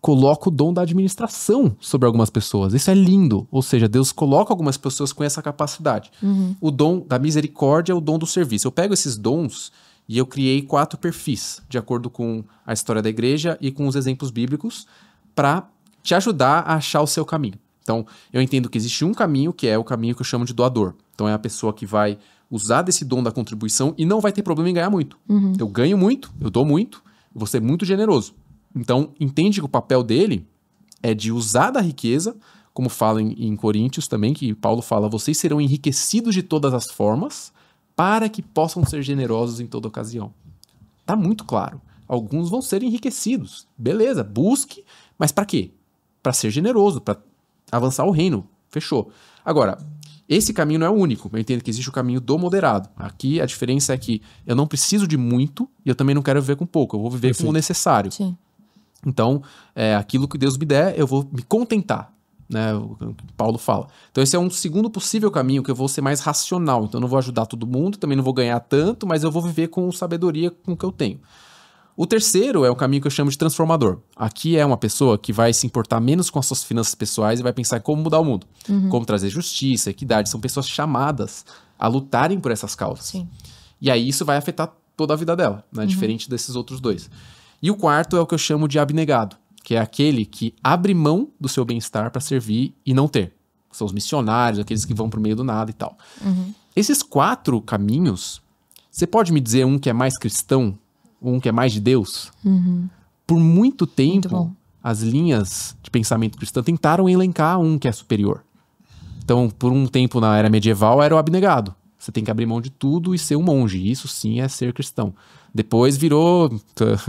coloca o dom da administração sobre algumas pessoas. Isso é lindo. Ou seja, Deus coloca algumas pessoas com essa capacidade. Uhum. O dom da misericórdia é o dom do serviço. Eu pego esses dons e eu criei quatro perfis, de acordo com a história da igreja e com os exemplos bíblicos, para te ajudar a achar o seu caminho. Então, eu entendo que existe um caminho que é o caminho que eu chamo de doador. Então, é a pessoa que vai usar desse dom da contribuição e não vai ter problema em ganhar muito. Uhum. Eu ganho muito, eu dou muito, vou ser é muito generoso. Então, entende que o papel dele é de usar da riqueza, como fala em, em Coríntios também, que Paulo fala: vocês serão enriquecidos de todas as formas para que possam ser generosos em toda ocasião. Tá muito claro. Alguns vão ser enriquecidos. Beleza, busque, mas para quê? para ser generoso, para avançar o reino. Fechou. Agora, esse caminho não é o único. Eu entendo que existe o caminho do moderado. Aqui a diferença é que eu não preciso de muito e eu também não quero viver com pouco. Eu vou viver Perfeito. com o necessário. Sim. Então, é, aquilo que Deus me der, eu vou me contentar. Né, o Paulo fala. Então, esse é um segundo possível caminho que eu vou ser mais racional. Então, eu não vou ajudar todo mundo, também não vou ganhar tanto, mas eu vou viver com sabedoria com o que eu tenho. O terceiro é o caminho que eu chamo de transformador. Aqui é uma pessoa que vai se importar menos com as suas finanças pessoais e vai pensar em como mudar o mundo, uhum. como trazer justiça, equidade. São pessoas chamadas a lutarem por essas causas. Sim. E aí isso vai afetar toda a vida dela, né? uhum. diferente desses outros dois. E o quarto é o que eu chamo de abnegado, que é aquele que abre mão do seu bem-estar para servir e não ter. São os missionários, aqueles que vão para o meio do nada e tal. Uhum. Esses quatro caminhos, você pode me dizer um que é mais cristão um que é mais de Deus. Uhum. Por muito tempo, muito as linhas de pensamento cristão tentaram elencar um que é superior. Então, por um tempo na era medieval, era o abnegado. Você tem que abrir mão de tudo e ser um monge. Isso sim é ser cristão. Depois virou [LAUGHS]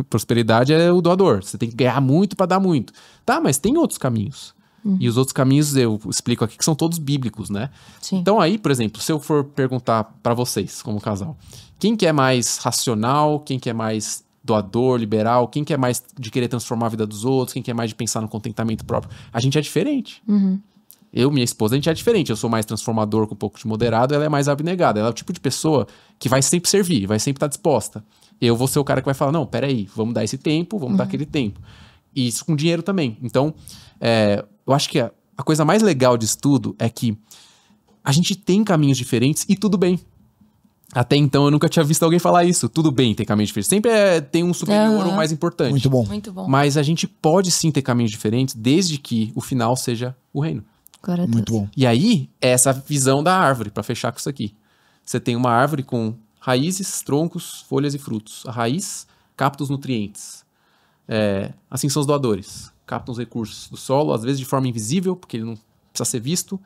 prosperidade é o doador. Você tem que ganhar muito para dar muito. Tá, mas tem outros caminhos. Uhum. E os outros caminhos eu explico aqui que são todos bíblicos, né? Sim. Então aí, por exemplo, se eu for perguntar para vocês, como casal, quem que é mais racional, quem que é mais doador, liberal, quem que é mais de querer transformar a vida dos outros, quem que é mais de pensar no contentamento próprio, a gente é diferente. Uhum. Eu, minha esposa, a gente é diferente. Eu sou mais transformador com um pouco de moderado, ela é mais abnegada. Ela é o tipo de pessoa que vai sempre servir, vai sempre estar tá disposta. Eu vou ser o cara que vai falar: não, peraí, vamos dar esse tempo, vamos uhum. dar aquele tempo. E isso com dinheiro também. Então, é, eu acho que a, a coisa mais legal disso tudo é que a gente tem caminhos diferentes e tudo bem. Até então eu nunca tinha visto alguém falar isso. Tudo bem ter caminhos diferentes. Sempre é, tem um superior ou mais importante. Muito bom. Muito bom. Mas a gente pode sim ter caminhos diferentes, desde que o final seja o reino. Claro. Muito bom. E aí, é essa visão da árvore, para fechar com isso aqui. Você tem uma árvore com raízes, troncos, folhas e frutos. A raiz capta os nutrientes. É, assim são os doadores captam os recursos do solo, às vezes de forma invisível, porque ele não precisa ser visto.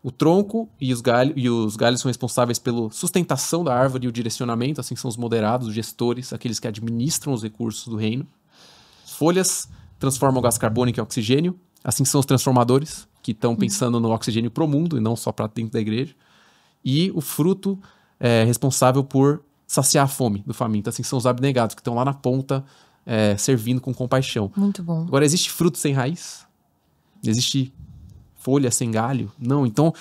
O tronco e os, galhos e os galhos são responsáveis pela sustentação da árvore e o direcionamento, assim são os moderados, os gestores, aqueles que administram os recursos do reino. As folhas transformam o gás carbônico em oxigênio, assim são os transformadores, que estão uhum. pensando no oxigênio para o mundo e não só para dentro da igreja. E o fruto é responsável por saciar a fome do faminto, assim são os abnegados, que estão lá na ponta é, servindo com compaixão. Muito bom. Agora, existe fruto sem raiz? Existe folha sem galho? Não. Então,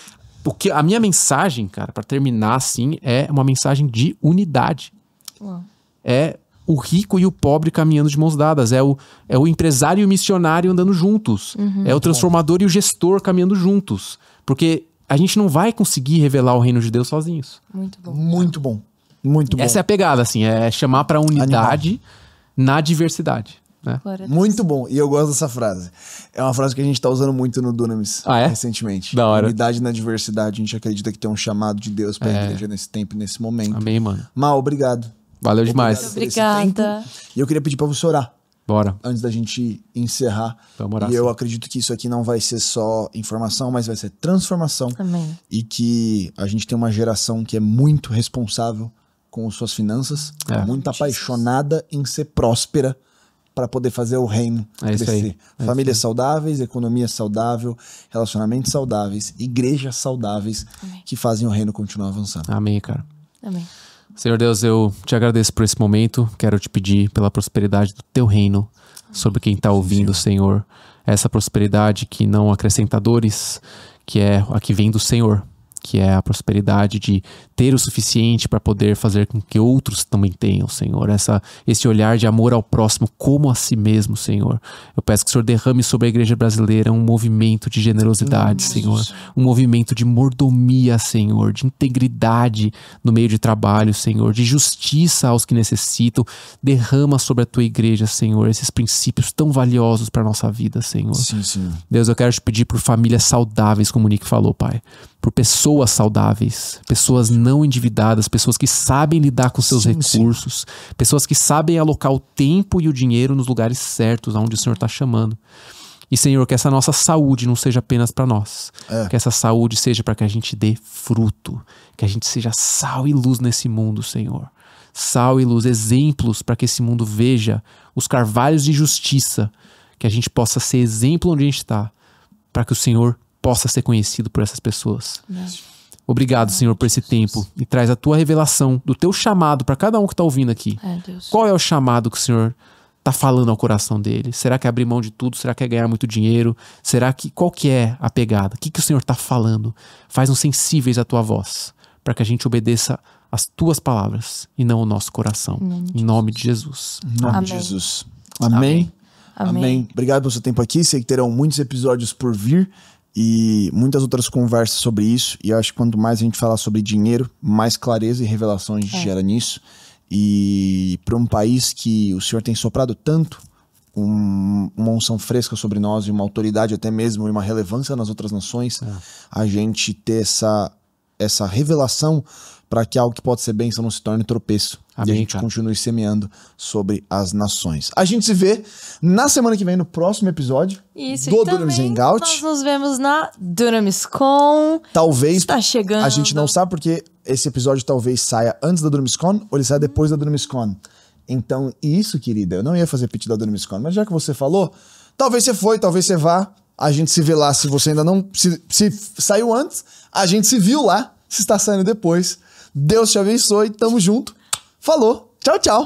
porque a minha mensagem, cara, para terminar assim, é uma mensagem de unidade. Uau. É o rico e o pobre caminhando de mãos dadas. É o, é o empresário e o missionário andando juntos. Uhum. É o transformador e o gestor caminhando juntos. Porque a gente não vai conseguir revelar o reino de Deus sozinhos. Muito bom. Muito bom. Muito bom. Essa é a pegada, assim, é chamar para unidade na diversidade. Né? Muito bom. E eu gosto dessa frase. É uma frase que a gente está usando muito no Dunamis ah, é? recentemente. Da hora. Unidade na diversidade. A gente acredita que tem um chamado de Deus para a é. igreja nesse tempo, nesse momento. Amém, mano. Mal, obrigado. Valeu demais. Obrigada. E eu queria pedir para você orar. Bora. Antes da gente encerrar. Vamos orar. E eu acredito que isso aqui não vai ser só informação, mas vai ser transformação. Amém. E que a gente tem uma geração que é muito responsável com suas finanças, é. muito apaixonada em ser próspera para poder fazer o reino é crescer. É Famílias saudáveis, economia saudável, relacionamentos saudáveis, igrejas saudáveis Amém. que fazem o reino continuar avançando. Amém, cara. Amém. Senhor Deus, eu te agradeço por esse momento. Quero te pedir pela prosperidade do teu reino sobre quem está ouvindo, Senhor. Essa prosperidade que não acrescenta dores, que é a que vem do Senhor que é a prosperidade de ter o suficiente para poder fazer com que outros também tenham, Senhor. Essa, esse olhar de amor ao próximo como a si mesmo, Senhor. Eu peço que o Senhor derrame sobre a igreja brasileira um movimento de generosidade, Senhor. Um movimento de mordomia, Senhor. De integridade no meio de trabalho, Senhor. De justiça aos que necessitam. Derrama sobre a tua igreja, Senhor, esses princípios tão valiosos para nossa vida, Senhor. Sim, Senhor. Deus, eu quero te pedir por famílias saudáveis, como o Nick falou, Pai por pessoas saudáveis, pessoas não endividadas, pessoas que sabem lidar com seus sim, recursos, sim. pessoas que sabem alocar o tempo e o dinheiro nos lugares certos, aonde o Senhor está chamando. E, Senhor, que essa nossa saúde não seja apenas para nós. É. Que essa saúde seja para que a gente dê fruto. Que a gente seja sal e luz nesse mundo, Senhor. Sal e luz, exemplos para que esse mundo veja os carvalhos de justiça. Que a gente possa ser exemplo onde a gente está. Para que o Senhor possa ser conhecido por essas pessoas. É. Obrigado, Senhor, por esse tempo e traz a tua revelação do teu chamado para cada um que está ouvindo aqui. É, Qual é o chamado que o Senhor está falando ao coração dele? Será que é abrir mão de tudo? Será que é ganhar muito dinheiro? Será que qual que é a pegada? O que, que o Senhor está falando? Faz-nos sensíveis à tua voz, para que a gente obedeça as tuas palavras e não o nosso coração. Em nome de Jesus. Em nome Amém. de Jesus. Amém. Amém. Amém. Amém. Obrigado pelo seu tempo aqui. Sei que terão muitos episódios por vir e muitas outras conversas sobre isso. E acho que quanto mais a gente falar sobre dinheiro, mais clareza e revelação a gente é. gera nisso. E para um país que o senhor tem soprado tanto um, uma unção fresca sobre nós e uma autoridade até mesmo e uma relevância nas outras nações, é. a gente ter essa, essa revelação para que algo que pode ser bênção não se torne tropeço Amém, e a gente cara. continue semeando sobre as nações. A gente se vê na semana que vem, no próximo episódio Isso, do Duramis Hangout. Nós nos vemos na Duramis Con. Talvez. Está chegando. A gente não sabe porque esse episódio talvez saia antes da Duramis Con ou ele saia depois da Duramis Con. Então, isso, querida, eu não ia fazer pedido da Duramis Con, mas já que você falou, talvez você foi, talvez você vá. A gente se vê lá se você ainda não. se, se saiu antes, a gente se viu lá. Se está saindo depois. Deus te abençoe, tamo junto. Falou, tchau, tchau.